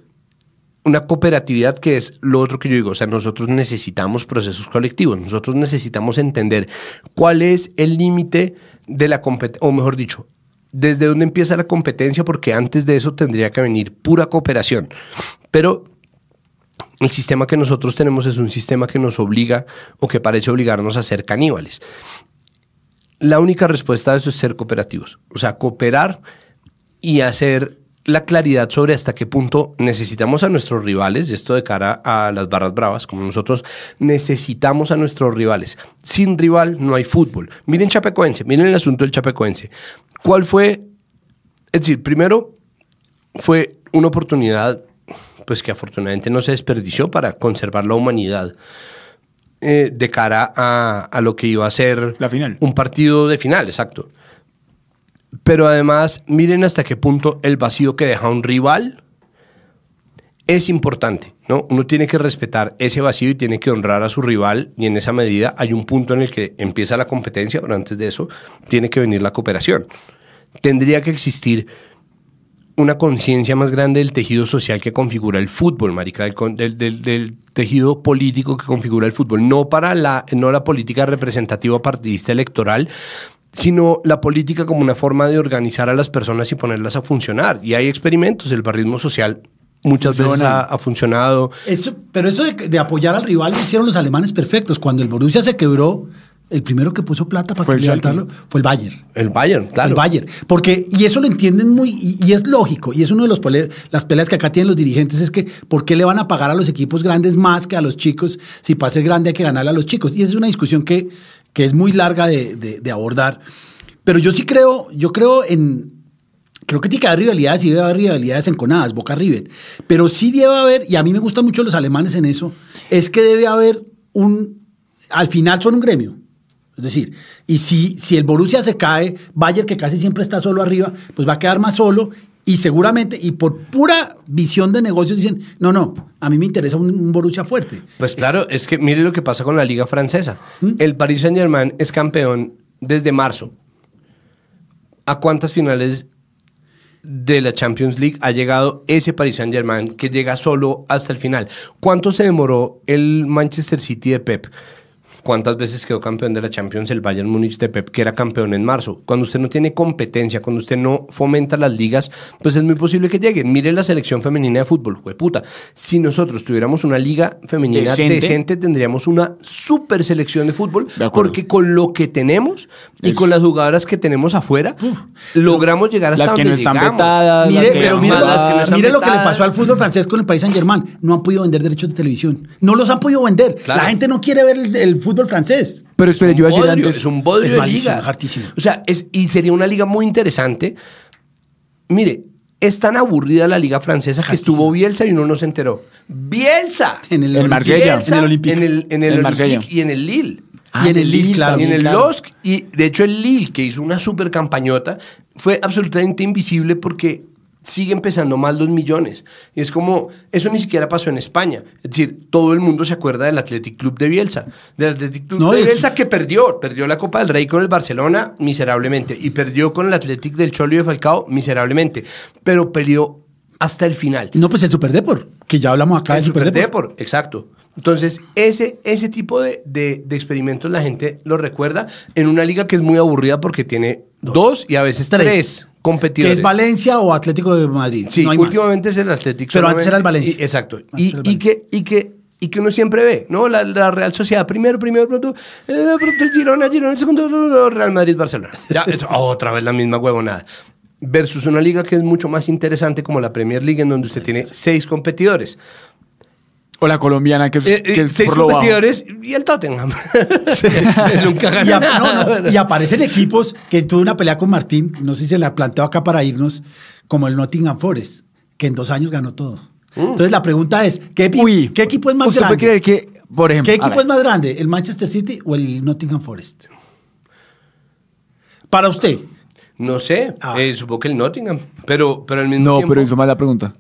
una cooperatividad que es lo otro que yo digo, o sea, nosotros necesitamos procesos colectivos, nosotros necesitamos entender cuál es el límite de la competencia, o mejor dicho, desde dónde empieza la competencia, porque antes de eso tendría que venir pura cooperación. Pero el sistema que nosotros tenemos es un sistema que nos obliga o que parece obligarnos a ser caníbales. La única respuesta a eso es ser cooperativos, o sea, cooperar y hacer la claridad sobre hasta qué punto necesitamos a nuestros rivales, y esto de cara a las barras bravas, como nosotros necesitamos a nuestros rivales. Sin rival no hay fútbol. Miren Chapecoense, miren el asunto del Chapecoense. ¿Cuál fue? Es decir, primero fue una oportunidad, pues que afortunadamente no se desperdició para conservar la humanidad. Eh, de cara a, a, lo que iba a ser la final. un partido de final, exacto. Pero además, miren hasta qué punto el vacío que deja un rival es importante, ¿no? Uno tiene que respetar ese vacío y tiene que honrar a su rival y en esa medida hay un punto en el que empieza la competencia, pero antes de eso tiene que venir la cooperación. Tendría que existir una conciencia más grande del tejido social que configura el fútbol, marica, del, tejido político que configura el fútbol, no para la, no la política representativa partidista electoral, sino la política como una forma de organizar a las personas y ponerlas a funcionar. Y hay experimentos, el barrismo social muchas veces ha, funcionado. Eso, pero eso de, apoyar al rival lo hicieron los alemanes perfectos. Cuando el Borussia se quebró, el primero que puso plata para levantarlo fue el Bayern. El Bayern, claro. El Bayern. Porque, y eso lo entienden muy, y, es lógico, y es uno de los las peleas que acá tienen los dirigentes, es que ¿por qué le van a pagar a los equipos grandes más que a los chicos? Si para ser grande hay que ganar a los chicos. Y es una discusión que que es muy larga de, abordar. Pero yo sí creo, yo creo en, creo que tiene que haber rivalidades y debe haber rivalidades enconadas, Boca River. Pero sí debe haber, y a mí me gustan mucho los alemanes en eso, es que debe haber un. Al final son un gremio. Es decir, y si, si el Borussia se cae, Bayer que casi siempre está solo arriba, pues va a quedar más solo y seguramente, y por pura visión de negocios, dicen, no, no, a mí me interesa un, Borussia fuerte. Pues claro, es, que mire lo que pasa con la liga francesa. ¿Mm? El Paris Saint Germain es campeón desde marzo. ¿A cuántas finales de la Champions League ha llegado ese Paris Saint Germain que llega solo hasta el final? ¿Cuánto se demoró el Manchester City de Pep? ¿Cuántas veces quedó campeón de la Champions el Bayern Múnich de Pep, que era campeón en marzo? Cuando usted no tiene competencia, cuando usted no fomenta las ligas, pues es muy posible que lleguen. Mire la selección femenina de fútbol, puta. Si nosotros tuviéramos una liga femenina decente, tendríamos una super selección de fútbol, porque con lo que tenemos y con las jugadoras que tenemos afuera, logramos llegar hasta que están mire, lo que le pasó al fútbol francés con el país Saint Germain. No han podido vender derechos de televisión. No los han podido vender. La gente no quiere ver el fútbol fútbol francés. Pero es yo Es un bodrio es de liga. Hartísimo. O sea, es, y sería una liga muy interesante. Mire, es tan aburrida la liga francesa que estuvo Bielsa y uno no se enteró. ¡Bielsa! En el, en en el Olympique. En el, en el, Olympique y en el Lille. Ah, y en el Lille, claro. Y en el LOSC. Y de hecho, el Lille, que hizo una super campañota, fue absolutamente invisible porque Sigue empezando más los millones. Y es como, eso ni siquiera pasó en España. Es decir, todo el mundo se acuerda del Athletic Club de Bielsa. Del Athletic Club no, de Bielsa que perdió. Perdió la Copa del Rey con el Barcelona miserablemente. Y perdió con el Athletic del Cholo y de Falcao miserablemente. Pero perdió hasta el final. No, pues el Super Depor, que ya hablamos acá del Super, Super Exacto. Entonces, ese, ese tipo de, experimentos la gente lo recuerda en una liga que es muy aburrida porque tiene dos, y a veces tres. tres competidores. Que es Valencia o Atlético de Madrid. Sí, últimamente es el Atlético. Pero antes era el Valencia. Y, exacto. Y, que, y, que, y que uno siempre ve, ¿no? La, Real Sociedad primero, primero, pronto, eh, pronto Girona, Girona, el segundo, Real Madrid, Barcelona. Ya, (laughs) otra vez la misma huevonada. Versus una liga que es mucho más interesante como la Premier League, en donde usted tiene seis competidores la colombiana que, eh, que eh, seis competidores y el Tottenham. (laughs) (laughs) Nunca Y, aparecen equipos que tuve una pelea con Martín, no sé si se la planteó acá para irnos, como el Nottingham Forest, que en dos años ganó todo. Mm. Entonces la pregunta es, ¿qué, ¿qué equipo es más grande? que, por ¿Qué equipo es más grande, el Manchester City o el Nottingham Forest? Para usted. No sé, ah. eh, supongo que el Nottingham, pero, pero al mismo tiempo... No, pero hizo mal la pregunta.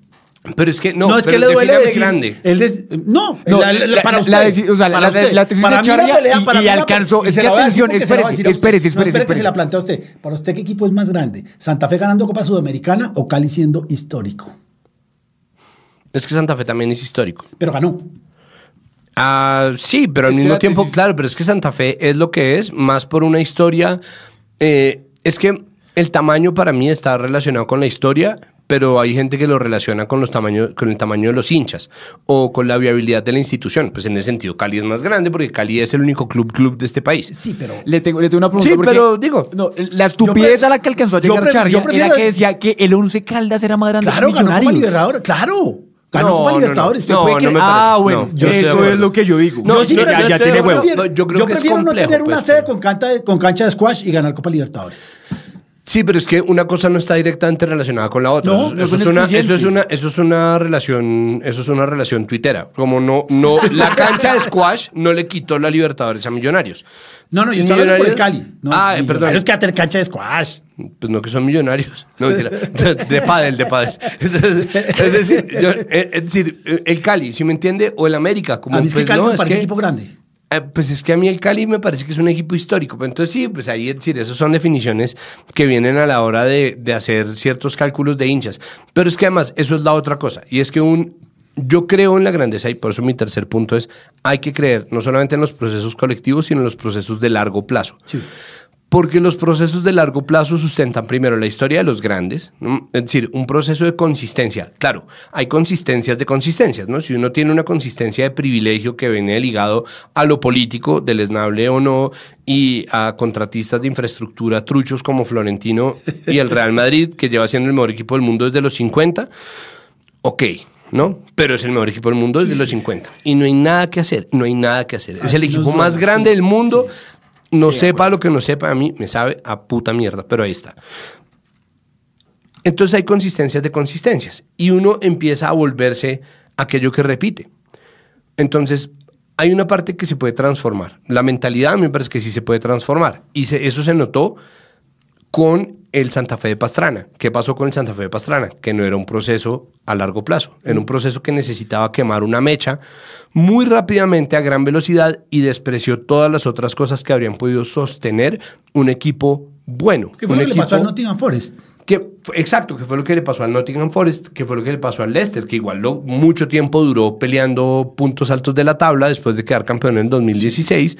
Pero es que no, no es que le duele grande. Él es no, no la, para usted, o sea, para la, de Charlie y, alcanzó. Es que atención, espérese, espérese, espérese. No, que se la plantea usted. Para usted, ¿qué equipo es más grande? ¿Santa Fe ganando Copa Sudamericana o Cali siendo histórico? Es que Santa Fe también es histórico. Pero ganó. Ah, sí, pero al mismo tiempo, claro, pero es que Santa Fe es lo que es, más por una historia. Eh, es que el tamaño para mí está relacionado con la historia, pero hay gente que lo relaciona con, los tamaños, con el tamaño de los hinchas o con la viabilidad de la institución. Pues en ese sentido, Cali es más grande porque Cali es el único club club de este país. Sí, pero le tengo, le tengo una pregunta. Sí, pero digo, la estupidez a la que alcanzó a llegar yo prefiero que decía que el 11 Caldas era más grande claro, que Copa Libertadores. claro, Ganó no, Libertadores. No, no, ah, no ah, bueno, eso es lo que yo digo. No, yo sí, ya, tiene huevo. yo prefiero no tener pues, una sede con, con cancha de squash y ganar Copa Libertadores. Sí, pero es que una cosa no está directamente relacionada con la otra. eso, es una, eso, es una, eso es una relación, eso es una relación tuitera. Como no, no, la cancha de squash no le quitó la Libertadores a Millonarios. No, no, yo estoy hablando por el Cali. ah, perdón. Es que hacer cancha de squash. Pues no, que son millonarios. No, mentira. De pádel, de pádel. Es decir, yo, eh, es decir, el Cali, si me entiende, o el América. Como, a es que pues Cali parece es equipo grande. Ah, pues es que a mí el Cali me parece que es un equipo histórico. Pero entonces sí, pues ahí es decir, esas son definiciones que vienen a la hora de, hacer ciertos cálculos de hinchas. Pero es que además, eso es la otra cosa. Y es que un yo creo en la grandeza y por eso mi tercer punto es, hay que creer no solamente en los procesos colectivos, sino en los procesos de largo plazo. Sí porque los procesos de largo plazo sustentan primero la historia de los grandes, es decir, un proceso de consistencia. Claro, hay consistencias de consistencias, ¿no? Si uno tiene una consistencia de privilegio que viene ligado a lo político, del esnable o no, y a contratistas de infraestructura truchos como Florentino y el Real Madrid, que lleva siendo el mejor equipo del mundo desde los 50, ok. ¿no? Pero es el mejor equipo del mundo desde los 50. Y no hay nada que hacer, no hay nada que hacer. es el equipo más grande del mundo, no sepa lo que no sepa, a mí me sabe a puta mierda, pero ahí está. Entonces hay consistencias de consistencias y uno empieza a volverse aquello que repite. Entonces hay una parte que se puede transformar. La mentalidad a mí me parece que sí se puede transformar y eso se notó con el Santa Fe de Pastrana. ¿Qué pasó con el Santa Fe de Pastrana? Que no era un proceso a largo plazo, era un proceso que necesitaba quemar una mecha muy rápidamente a gran velocidad y despreció todas las otras cosas que habrían podido sostener un equipo bueno. ¿Qué fue lo que le pasó al Nottingham Forest? exacto, que fue lo que le pasó al Nottingham Forest, que fue lo que le pasó al Leicester, que igual mucho tiempo duró peleando puntos altos de la tabla después de quedar campeón en 2016,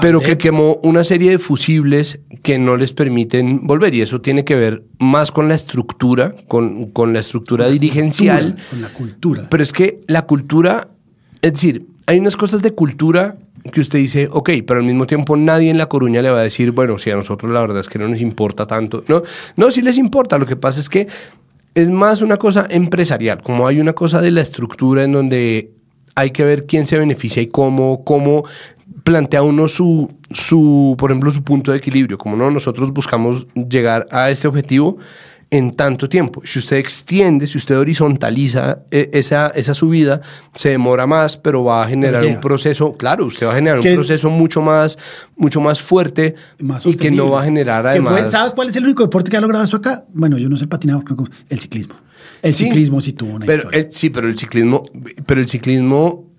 pero que quemó una serie de fusibles que no les permiten volver. Y eso tiene que ver más con la estructura, con, la estructura dirigencial. con la cultura. Pero es que la cultura, es decir, hay unas cosas de cultura que usted dice, ok, pero al mismo tiempo nadie en La Coruña le va a decir, bueno, si a nosotros la verdad es que no nos importa tanto. No, no, sí les importa. Lo que pasa es que es más una cosa empresarial, como hay una cosa de la estructura en donde hay que ver quién se beneficia y cómo, cómo plantea uno su, su, por ejemplo, su punto de equilibrio, como no, nosotros buscamos llegar a este objetivo en tanto tiempo. Si usted extiende, si usted horizontaliza eh, esa, esa subida, se demora más, pero va a generar un proceso, claro, usted va a generar un proceso mucho más, mucho más fuerte y que no va a generar además... ¿Sabes cuál es el único deporte que ha logrado eso acá? Bueno, yo no sé el patinado, el ciclismo. El ciclismo sí tuvo una pero historia. sí, pero el ciclismo, pero el ciclismo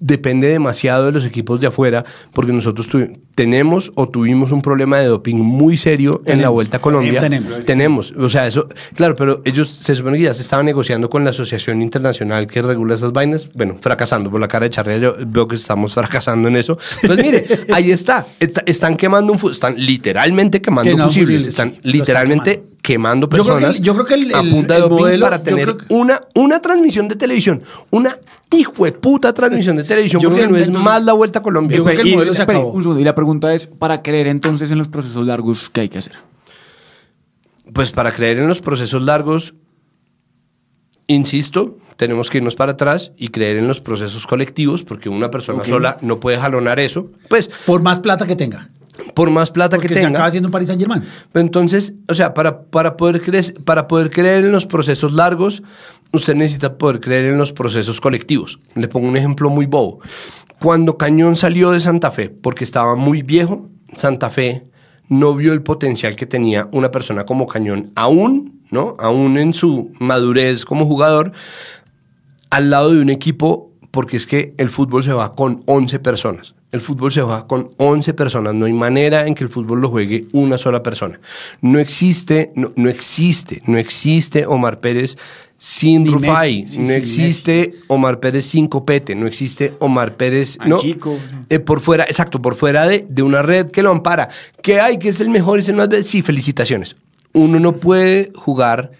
depende demasiado de los equipos de afuera, porque nosotros tenemos o tuvimos un problema de doping muy serio en la Vuelta a Colombia. Eh, tenemos. Tenemos. O sea, eso, claro, pero ellos se supone que ya se estaban negociando con la Asociación Internacional que regula esas vainas. Bueno, fracasando por la cara de Charrea, yo veo que estamos fracasando en eso. Entonces, mire, (laughs) ahí está. están quemando un están literalmente quemando fusibles, están literalmente quemando. personas yo creo que, el, a punta de doping para tener una, una transmisión de televisión, una hijo de puta transmisión de televisión porque no es más la Vuelta a Colombia. el modelo y, y la pregunta es, ¿para creer entonces en los procesos largos qué hay que hacer? Pues para creer en los procesos largos, insisto, tenemos que irnos para atrás y creer en los procesos colectivos porque una persona sola no puede jalonar eso. Pues por más plata que tenga por más plata que tenga. Se acaba haciendo un Paris Saint Germain. Entonces, o sea, para, para, poder creer, para poder creer en los procesos largos, usted necesita poder creer en los procesos colectivos. Le pongo un ejemplo muy bobo. Cuando Cañón salió de Santa Fe, porque estaba muy viejo, Santa Fe no vio el potencial que tenía una persona como Cañón, aún, ¿no? Aún en su madurez como jugador, al lado de un equipo, porque es que el fútbol se va con 11 personas. El fútbol se juega con 11 personas. No hay manera en que el fútbol lo juegue una sola persona. No existe, no, existe, no existe Omar Pérez sin Di no existe Omar Pérez sin Copete. No existe Omar Pérez. No, chico. Eh, por fuera, exacto, por fuera de, de, una red que lo ampara. Que hay, que es el mejor y es Sí, felicitaciones. Uno no puede jugar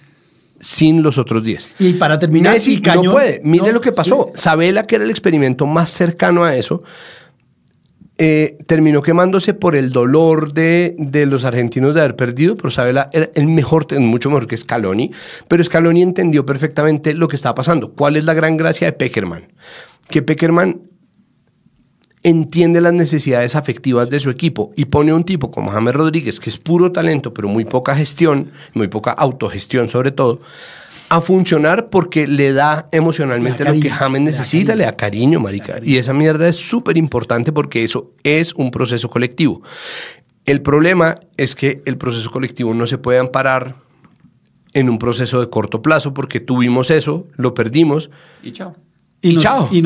sin los otros 10. Y para terminar, no puede. Mire lo que pasó. Sabela, que era el experimento más cercano a eso, eh, terminó quemándose por el dolor de, los argentinos de haber perdido, pero Sabela era el mejor, mucho mejor que Scaloni, pero Scaloni entendió perfectamente lo que estaba pasando. ¿Cuál es la gran gracia de Peckerman? Que Peckerman entiende las necesidades afectivas de su equipo y pone un tipo como James Rodríguez, que es puro talento, pero muy poca gestión, muy poca autogestión sobre todo, a funcionar porque le da emocionalmente lo que James necesita, le da cariño, marica. Y esa mierda es súper importante porque eso es un proceso colectivo. El problema es que el proceso colectivo no se puede amparar en un proceso de corto plazo porque tuvimos eso, lo perdimos. Y chao. Y, chao. Y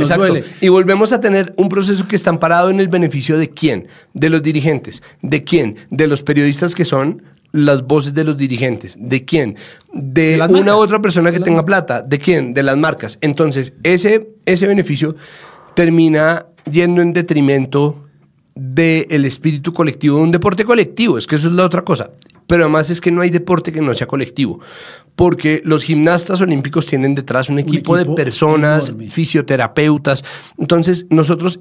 Y volvemos a tener un proceso que está amparado en el beneficio de quién? De los dirigentes. ¿De quién? De los periodistas que son las voces de los dirigentes. ¿De quién? De, una otra persona que tenga plata. ¿De quién? De las marcas. Entonces, ese, ese beneficio termina yendo en detrimento del espíritu colectivo de un deporte colectivo. Es que eso es la otra cosa. Pero además es que no hay deporte que no sea colectivo. Porque los gimnastas olímpicos tienen detrás un equipo, de personas, fisioterapeutas. Entonces, nosotros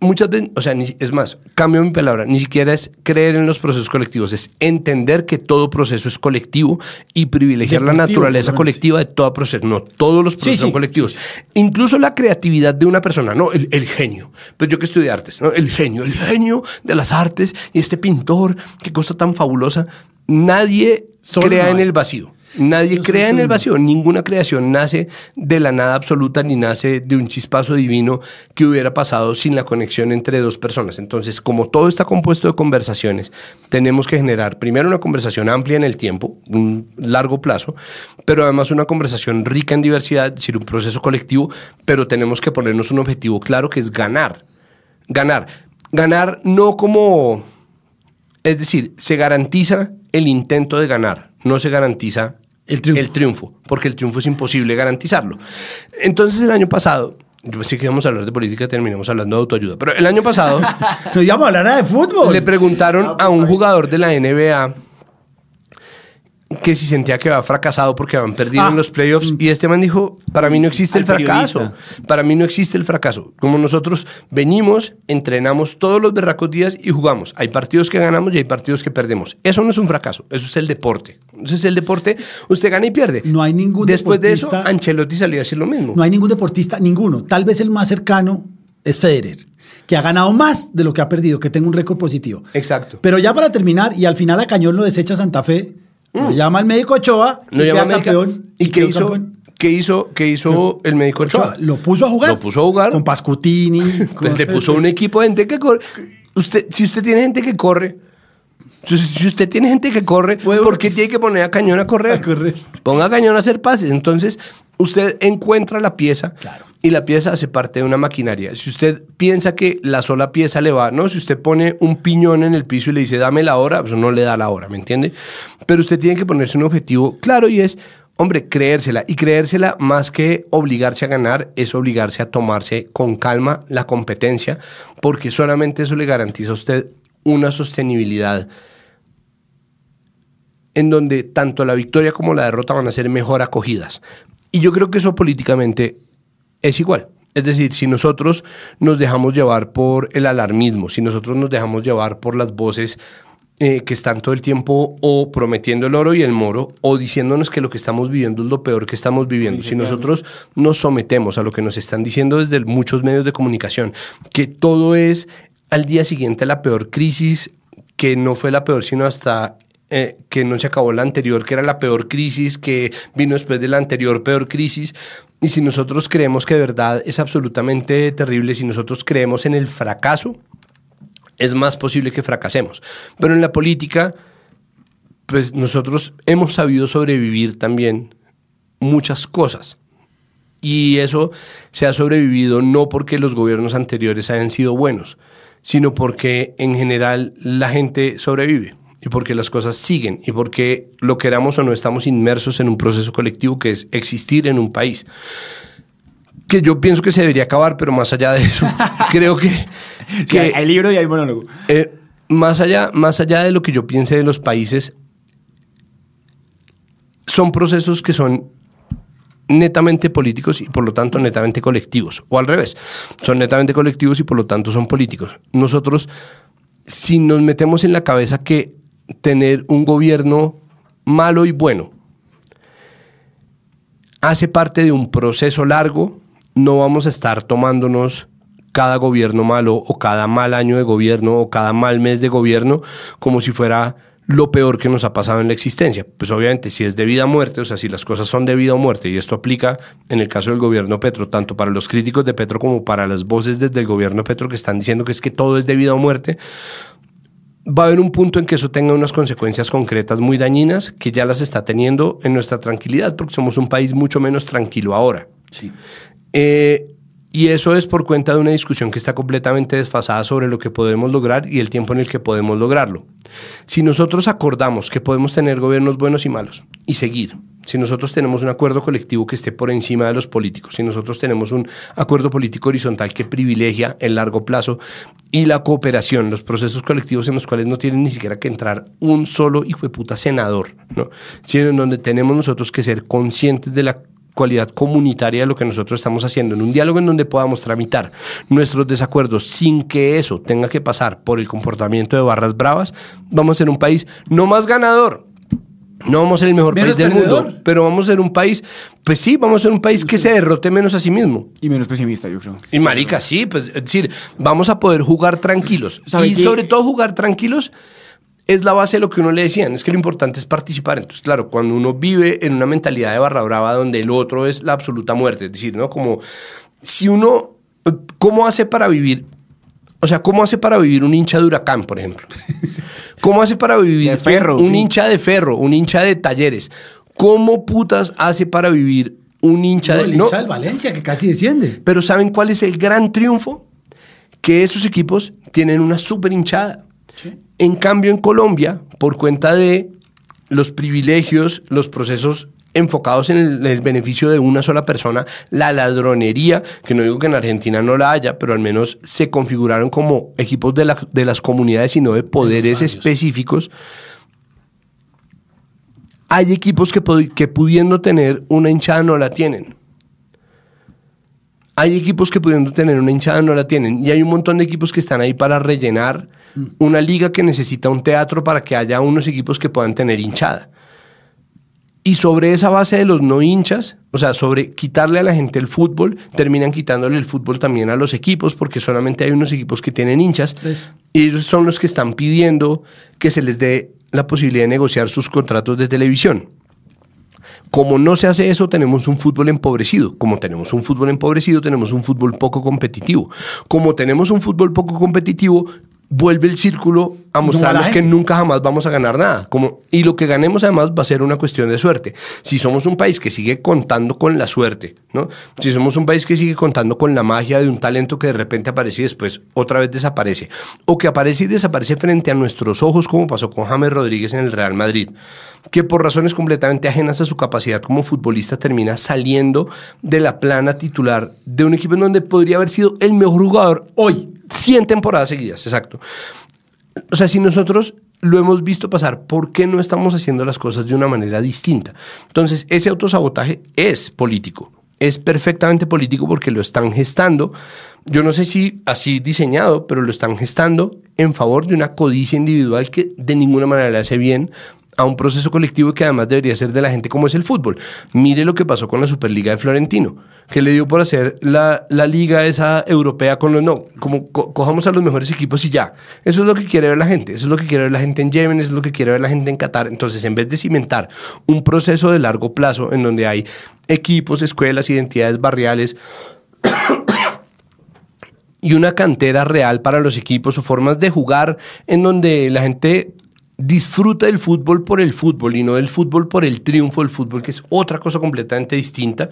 muchas veces, o sea, es más, cambio mi palabra, ni siquiera es creer en los procesos colectivos, es entender que todo proceso es colectivo y privilegiar la naturaleza colectiva de todo proceso. No, todos los procesos son colectivos. Incluso la creatividad de una persona, no, el, genio. Pero pues yo que estudié artes, ¿no? El genio, el genio de las artes y este pintor, qué cosa tan fabulosa. Nadie crea en el vacío. Nadie crea en el vacío, ninguna creación nace de la nada absoluta ni nace de un chispazo divino que hubiera pasado sin la conexión entre dos personas. Entonces, como todo está compuesto de conversaciones, tenemos que generar primero una conversación amplia en el tiempo, un largo plazo, pero además una conversación rica en diversidad, es decir, un proceso colectivo, pero tenemos que ponernos un objetivo claro que es ganar. Ganar. Ganar no como... Es decir, se garantiza el intento de ganar, no se garantiza el triunfo. El triunfo, porque el triunfo es imposible garantizarlo. Entonces el año pasado, yo pensé que íbamos a hablar de política, terminamos hablando de autoayuda, pero el año pasado... (laughs) no íbamos a hablar de fútbol. Le preguntaron ah, pues a un jugador de la NBA que si sentía que había fracasado porque habían perdido en ah. los playoffs. Mm. Y este man dijo, para mí no existe el fracaso. Para mí no existe el fracaso. Como nosotros venimos, entrenamos todos los berracos días y jugamos. Hay partidos que ganamos y hay partidos que perdemos. Eso no es un fracaso, eso es el deporte. Eso es el deporte, usted gana y pierde. No hay ningún Después de eso, Ancelotti salió a decir lo mismo. No hay ningún deportista, ninguno. Tal vez el más cercano es Federer que ha ganado más de lo que ha perdido, que tenga un récord positivo. Exacto. Pero ya para terminar, y al final a Cañón lo desecha Santa Fe, Mm. llama al médico Ochoa y llama queda campeón. ¿Y, qué hizo? hizo, hizo el médico Ochoa? Lo puso a jugar. Lo puso a jugar. Con Pascutini. (laughs) pues le puso un equipo de gente que corre. Usted, si usted tiene gente que corre, si usted tiene gente que corre, ¿por qué tiene que poner a Cañón a correr? A correr. Ponga a Cañón a hacer pases. Entonces, usted encuentra la pieza. Claro y la pieza hace parte de una maquinaria. Si usted piensa que la sola pieza le va, ¿no? Si usted pone un piñón en el piso y le dice dame la hora, pues no le da la hora, ¿me entiende? Pero usted tiene que ponerse un objetivo claro y es, hombre, creérsela. Y creérsela más que obligarse a ganar, es obligarse a tomarse con calma la competencia, porque solamente eso le garantiza a usted una sostenibilidad en donde tanto la victoria como la derrota van a ser mejor acogidas. Y yo creo que eso políticamente es igual. Es decir, si nosotros nos dejamos llevar por el alarmismo, si nosotros nos dejamos llevar por las voces eh, que están todo el tiempo o prometiendo el oro y el moro o diciéndonos que lo que estamos viviendo es lo peor que estamos viviendo. si nosotros nos sometemos a lo que nos están diciendo desde muchos medios de comunicación, que todo es al día siguiente la peor crisis, que no fue la peor sino hasta eh, que no se acabó la anterior, que era la peor crisis, que vino después de la anterior peor crisis. Y si nosotros creemos que de verdad es absolutamente terrible, si nosotros creemos en el fracaso, es más posible que fracasemos. Pero en la política, pues nosotros hemos sabido sobrevivir también muchas cosas. Y eso se ha sobrevivido no porque los gobiernos anteriores hayan sido buenos, sino porque en general la gente sobrevive y porque las cosas siguen y porque lo queramos o no estamos inmersos en un proceso colectivo que es existir en un país. Que yo pienso que se debería acabar, pero más allá de eso, (laughs) creo que... que hay libro y hay monólogo. Eh, más, allá, más allá de lo que yo piense de los países, son procesos que son netamente políticos y por lo tanto netamente colectivos, o al revés, son netamente colectivos y por lo tanto son políticos. Nosotros, si nos metemos en la cabeza que tener un gobierno malo y bueno. Hace parte de un proceso largo, no vamos a estar tomándonos cada gobierno malo o cada mal año de gobierno o cada mal mes de gobierno como si fuera lo peor que nos ha pasado en la existencia. Pues obviamente si es de vida o muerte, o sea, si las cosas son de vida muerte, y esto aplica en el caso del gobierno Petro, tanto para los críticos de Petro como para las voces desde el gobierno Petro que están diciendo que es que todo es de vida o muerte, va a haber un punto en que eso tenga unas consecuencias concretas muy dañinas que ya las está teniendo en nuestra tranquilidad, porque somos un país mucho menos tranquilo ahora. Sí. Eh, y eso es por cuenta de una discusión que está completamente desfasada sobre lo que podemos lograr y el tiempo en el que podemos lograrlo. Si nosotros acordamos que podemos tener gobiernos buenos y malos y seguir, si nosotros tenemos un acuerdo colectivo que esté por encima de los políticos, si nosotros tenemos un acuerdo político horizontal que privilegia el largo plazo y la cooperación, los procesos colectivos en los cuales no tienen ni siquiera que entrar un solo hijo de puta senador, sino en donde tenemos nosotros que ser conscientes de la cualidad comunitaria de lo que nosotros estamos haciendo, en un diálogo en donde podamos tramitar nuestros desacuerdos sin que eso tenga que pasar por el comportamiento de barras bravas, vamos a ser un país no más ganador, no vamos a ser el mejor país del mundo, pero vamos a ser un país, pues sí, vamos a ser un país que se derrote menos a sí mismo. Y menos pesimista, yo creo. Y marica, sí, pues, es decir, vamos a poder jugar tranquilos. Y sobre todo jugar tranquilos es la base de lo que uno le decían, es que lo importante es participar. Entonces, claro, cuando uno vive en una mentalidad de barra brava donde el otro es la absoluta muerte, es decir, ¿no? Como si uno, ¿cómo hace para vivir o sea, ¿cómo hace para vivir un hincha de huracán, por ejemplo? (laughs) ¿Cómo hace para vivir un, hincha de ferro, un hincha de talleres? ¿Cómo putas hace para vivir un hincha de... El hincha del Valencia, que casi desciende. Pero ¿saben cuál es el gran triunfo? Que esos equipos tienen una super hinchada. En cambio, en Colombia, por cuenta de los privilegios, los procesos enfocados en el, beneficio de una sola persona, la ladronería, que no digo que en Argentina no la haya, pero al menos se configuraron como equipos de, de las comunidades, Y no de poderes específicos. Hay equipos que, que pudiendo tener una hinchada no la tienen. Hay equipos que pudiendo tener una hinchada no la tienen. Y hay un montón de equipos que están ahí para rellenar mm. una liga que necesita un teatro para que haya unos equipos que puedan tener hinchada. Y sobre esa base de los no hinchas, o sea, sobre quitarle a la gente el fútbol, terminan quitándole el fútbol también a los equipos, porque solamente hay unos equipos que tienen hinchas. Y ellos son los que están pidiendo que se les dé la posibilidad de negociar sus contratos de televisión. Como no se hace eso, tenemos un fútbol empobrecido. Como tenemos un fútbol empobrecido, tenemos un fútbol poco competitivo. Como tenemos un fútbol poco competitivo, vuelve el círculo a mostrarles que nunca jamás vamos a ganar nada. Como, y lo que ganemos además va a ser una cuestión de suerte. Si somos un país que sigue contando con la suerte, ¿no? Si somos un país que sigue contando con la magia de un talento que de repente aparece y después otra vez desaparece, o que aparece y desaparece frente a nuestros ojos como pasó con James Rodríguez en el Real Madrid que por razones completamente ajenas a su capacidad como futbolista termina saliendo de la plana titular de un equipo en donde podría haber sido el mejor jugador hoy, 100 temporadas seguidas, exacto. O sea, si nosotros lo hemos visto pasar, ¿por qué no estamos haciendo las cosas de una manera distinta? Entonces, ese autosabotaje es político, es perfectamente político porque lo están gestando, yo no sé si así diseñado, pero lo están gestando en favor de una codicia individual que de ninguna manera le hace bien a un proceso colectivo que además debería ser de la gente como es el fútbol. Mire lo que pasó con la Superliga de Florentino, que le dio por hacer la, liga esa europea con los no, como cojamos a los mejores equipos y ya. Eso es lo que quiere ver la gente, eso es lo que quiere ver la gente en Yemen, eso es lo que quiere ver la gente en Qatar. Entonces, en vez de cimentar un proceso de largo plazo en donde hay equipos, escuelas, identidades barriales, (coughs) y una cantera real para los equipos o formas de jugar en donde la gente disfruta del fútbol por el fútbol y no del fútbol por el triunfo del fútbol, que es otra cosa completamente distinta,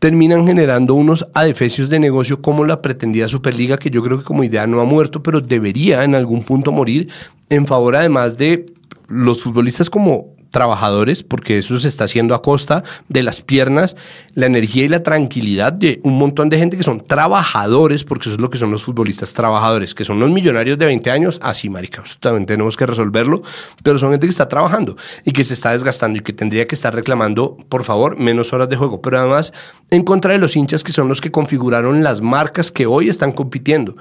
terminan generando unos adefesios de negocio como la pretendida Superliga, que yo creo que como idea no ha muerto, pero debería en algún punto morir, en favor además de los futbolistas como trabajadores, porque eso se está haciendo a costa de las piernas, la energía y la tranquilidad de un montón de gente que son trabajadores, porque eso es lo que son los futbolistas trabajadores, que son los millonarios de 20 años, así ah, marica, absolutamente tenemos que resolverlo, pero son gente que está trabajando y que se está desgastando y que tendría que estar reclamando, por favor, menos horas de juego, pero además en contra de los hinchas que son los que configuraron las marcas que hoy están compitiendo,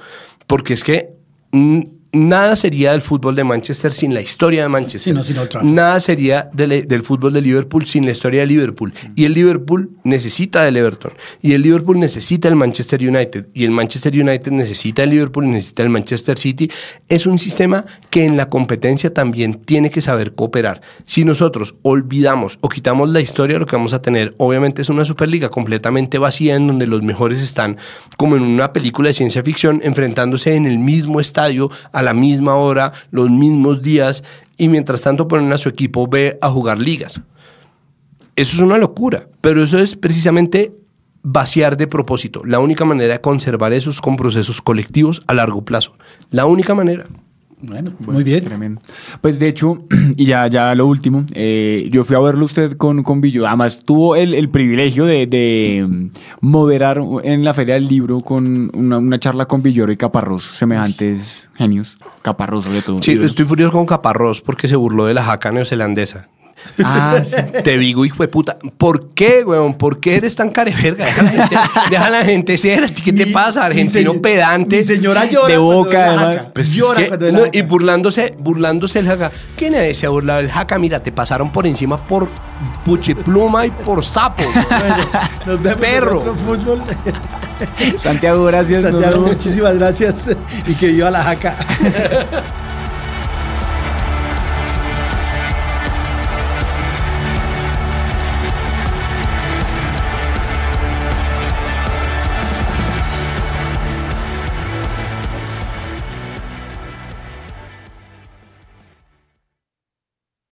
porque es que... Mm, nada sería del fútbol de Manchester sin la historia de Manchester. nada sería del, fútbol de Liverpool sin la historia de Liverpool. Mm. Y el Liverpool necesita del Everton. Y el Liverpool necesita el Manchester United. Y el Manchester United necesita el Liverpool y necesita el Manchester City. Es un sistema que en la competencia también tiene que saber cooperar. Si nosotros olvidamos o quitamos la historia, lo que vamos a tener obviamente es una Superliga completamente vacía en donde los mejores están como en una película de ciencia ficción enfrentándose en el mismo estadio a la misma hora, los mismos días, y mientras tanto ponen a su equipo B a jugar ligas. Eso es una locura, pero eso es precisamente vaciar de propósito. La única manera de conservar esos con procesos colectivos a largo plazo. La única manera. Bueno, muy bien. Pues de hecho, (clears throat) y ya, ya lo último, eh, yo fui a verlo usted con, con Además, tuvo el, privilegio de, mm, moderar en la Feria del Libro con una, charla con Villoro y Caparrós, semejantes genios. Caparrós, sobre todo. Sí, estoy furioso con Caparrós porque se burló de la jaca neozelandesa. Ah, (laughs) te digo, hijo de puta. ¿Por qué, weón? ¿Por qué eres tan careverga? Deja a la gente, ser. ¿Qué te pasa, argentino pedante? Mi señora llora. De boca, pues y burlándose, burlándose el jaca. ¿Quién es ese burlado el jaca? Mira, te pasaron por encima por pluma y por sapo. los (laughs) nos perro. Santiago, gracias. Santiago, muchísimas gracias. Y que viva la jaca. (laughs)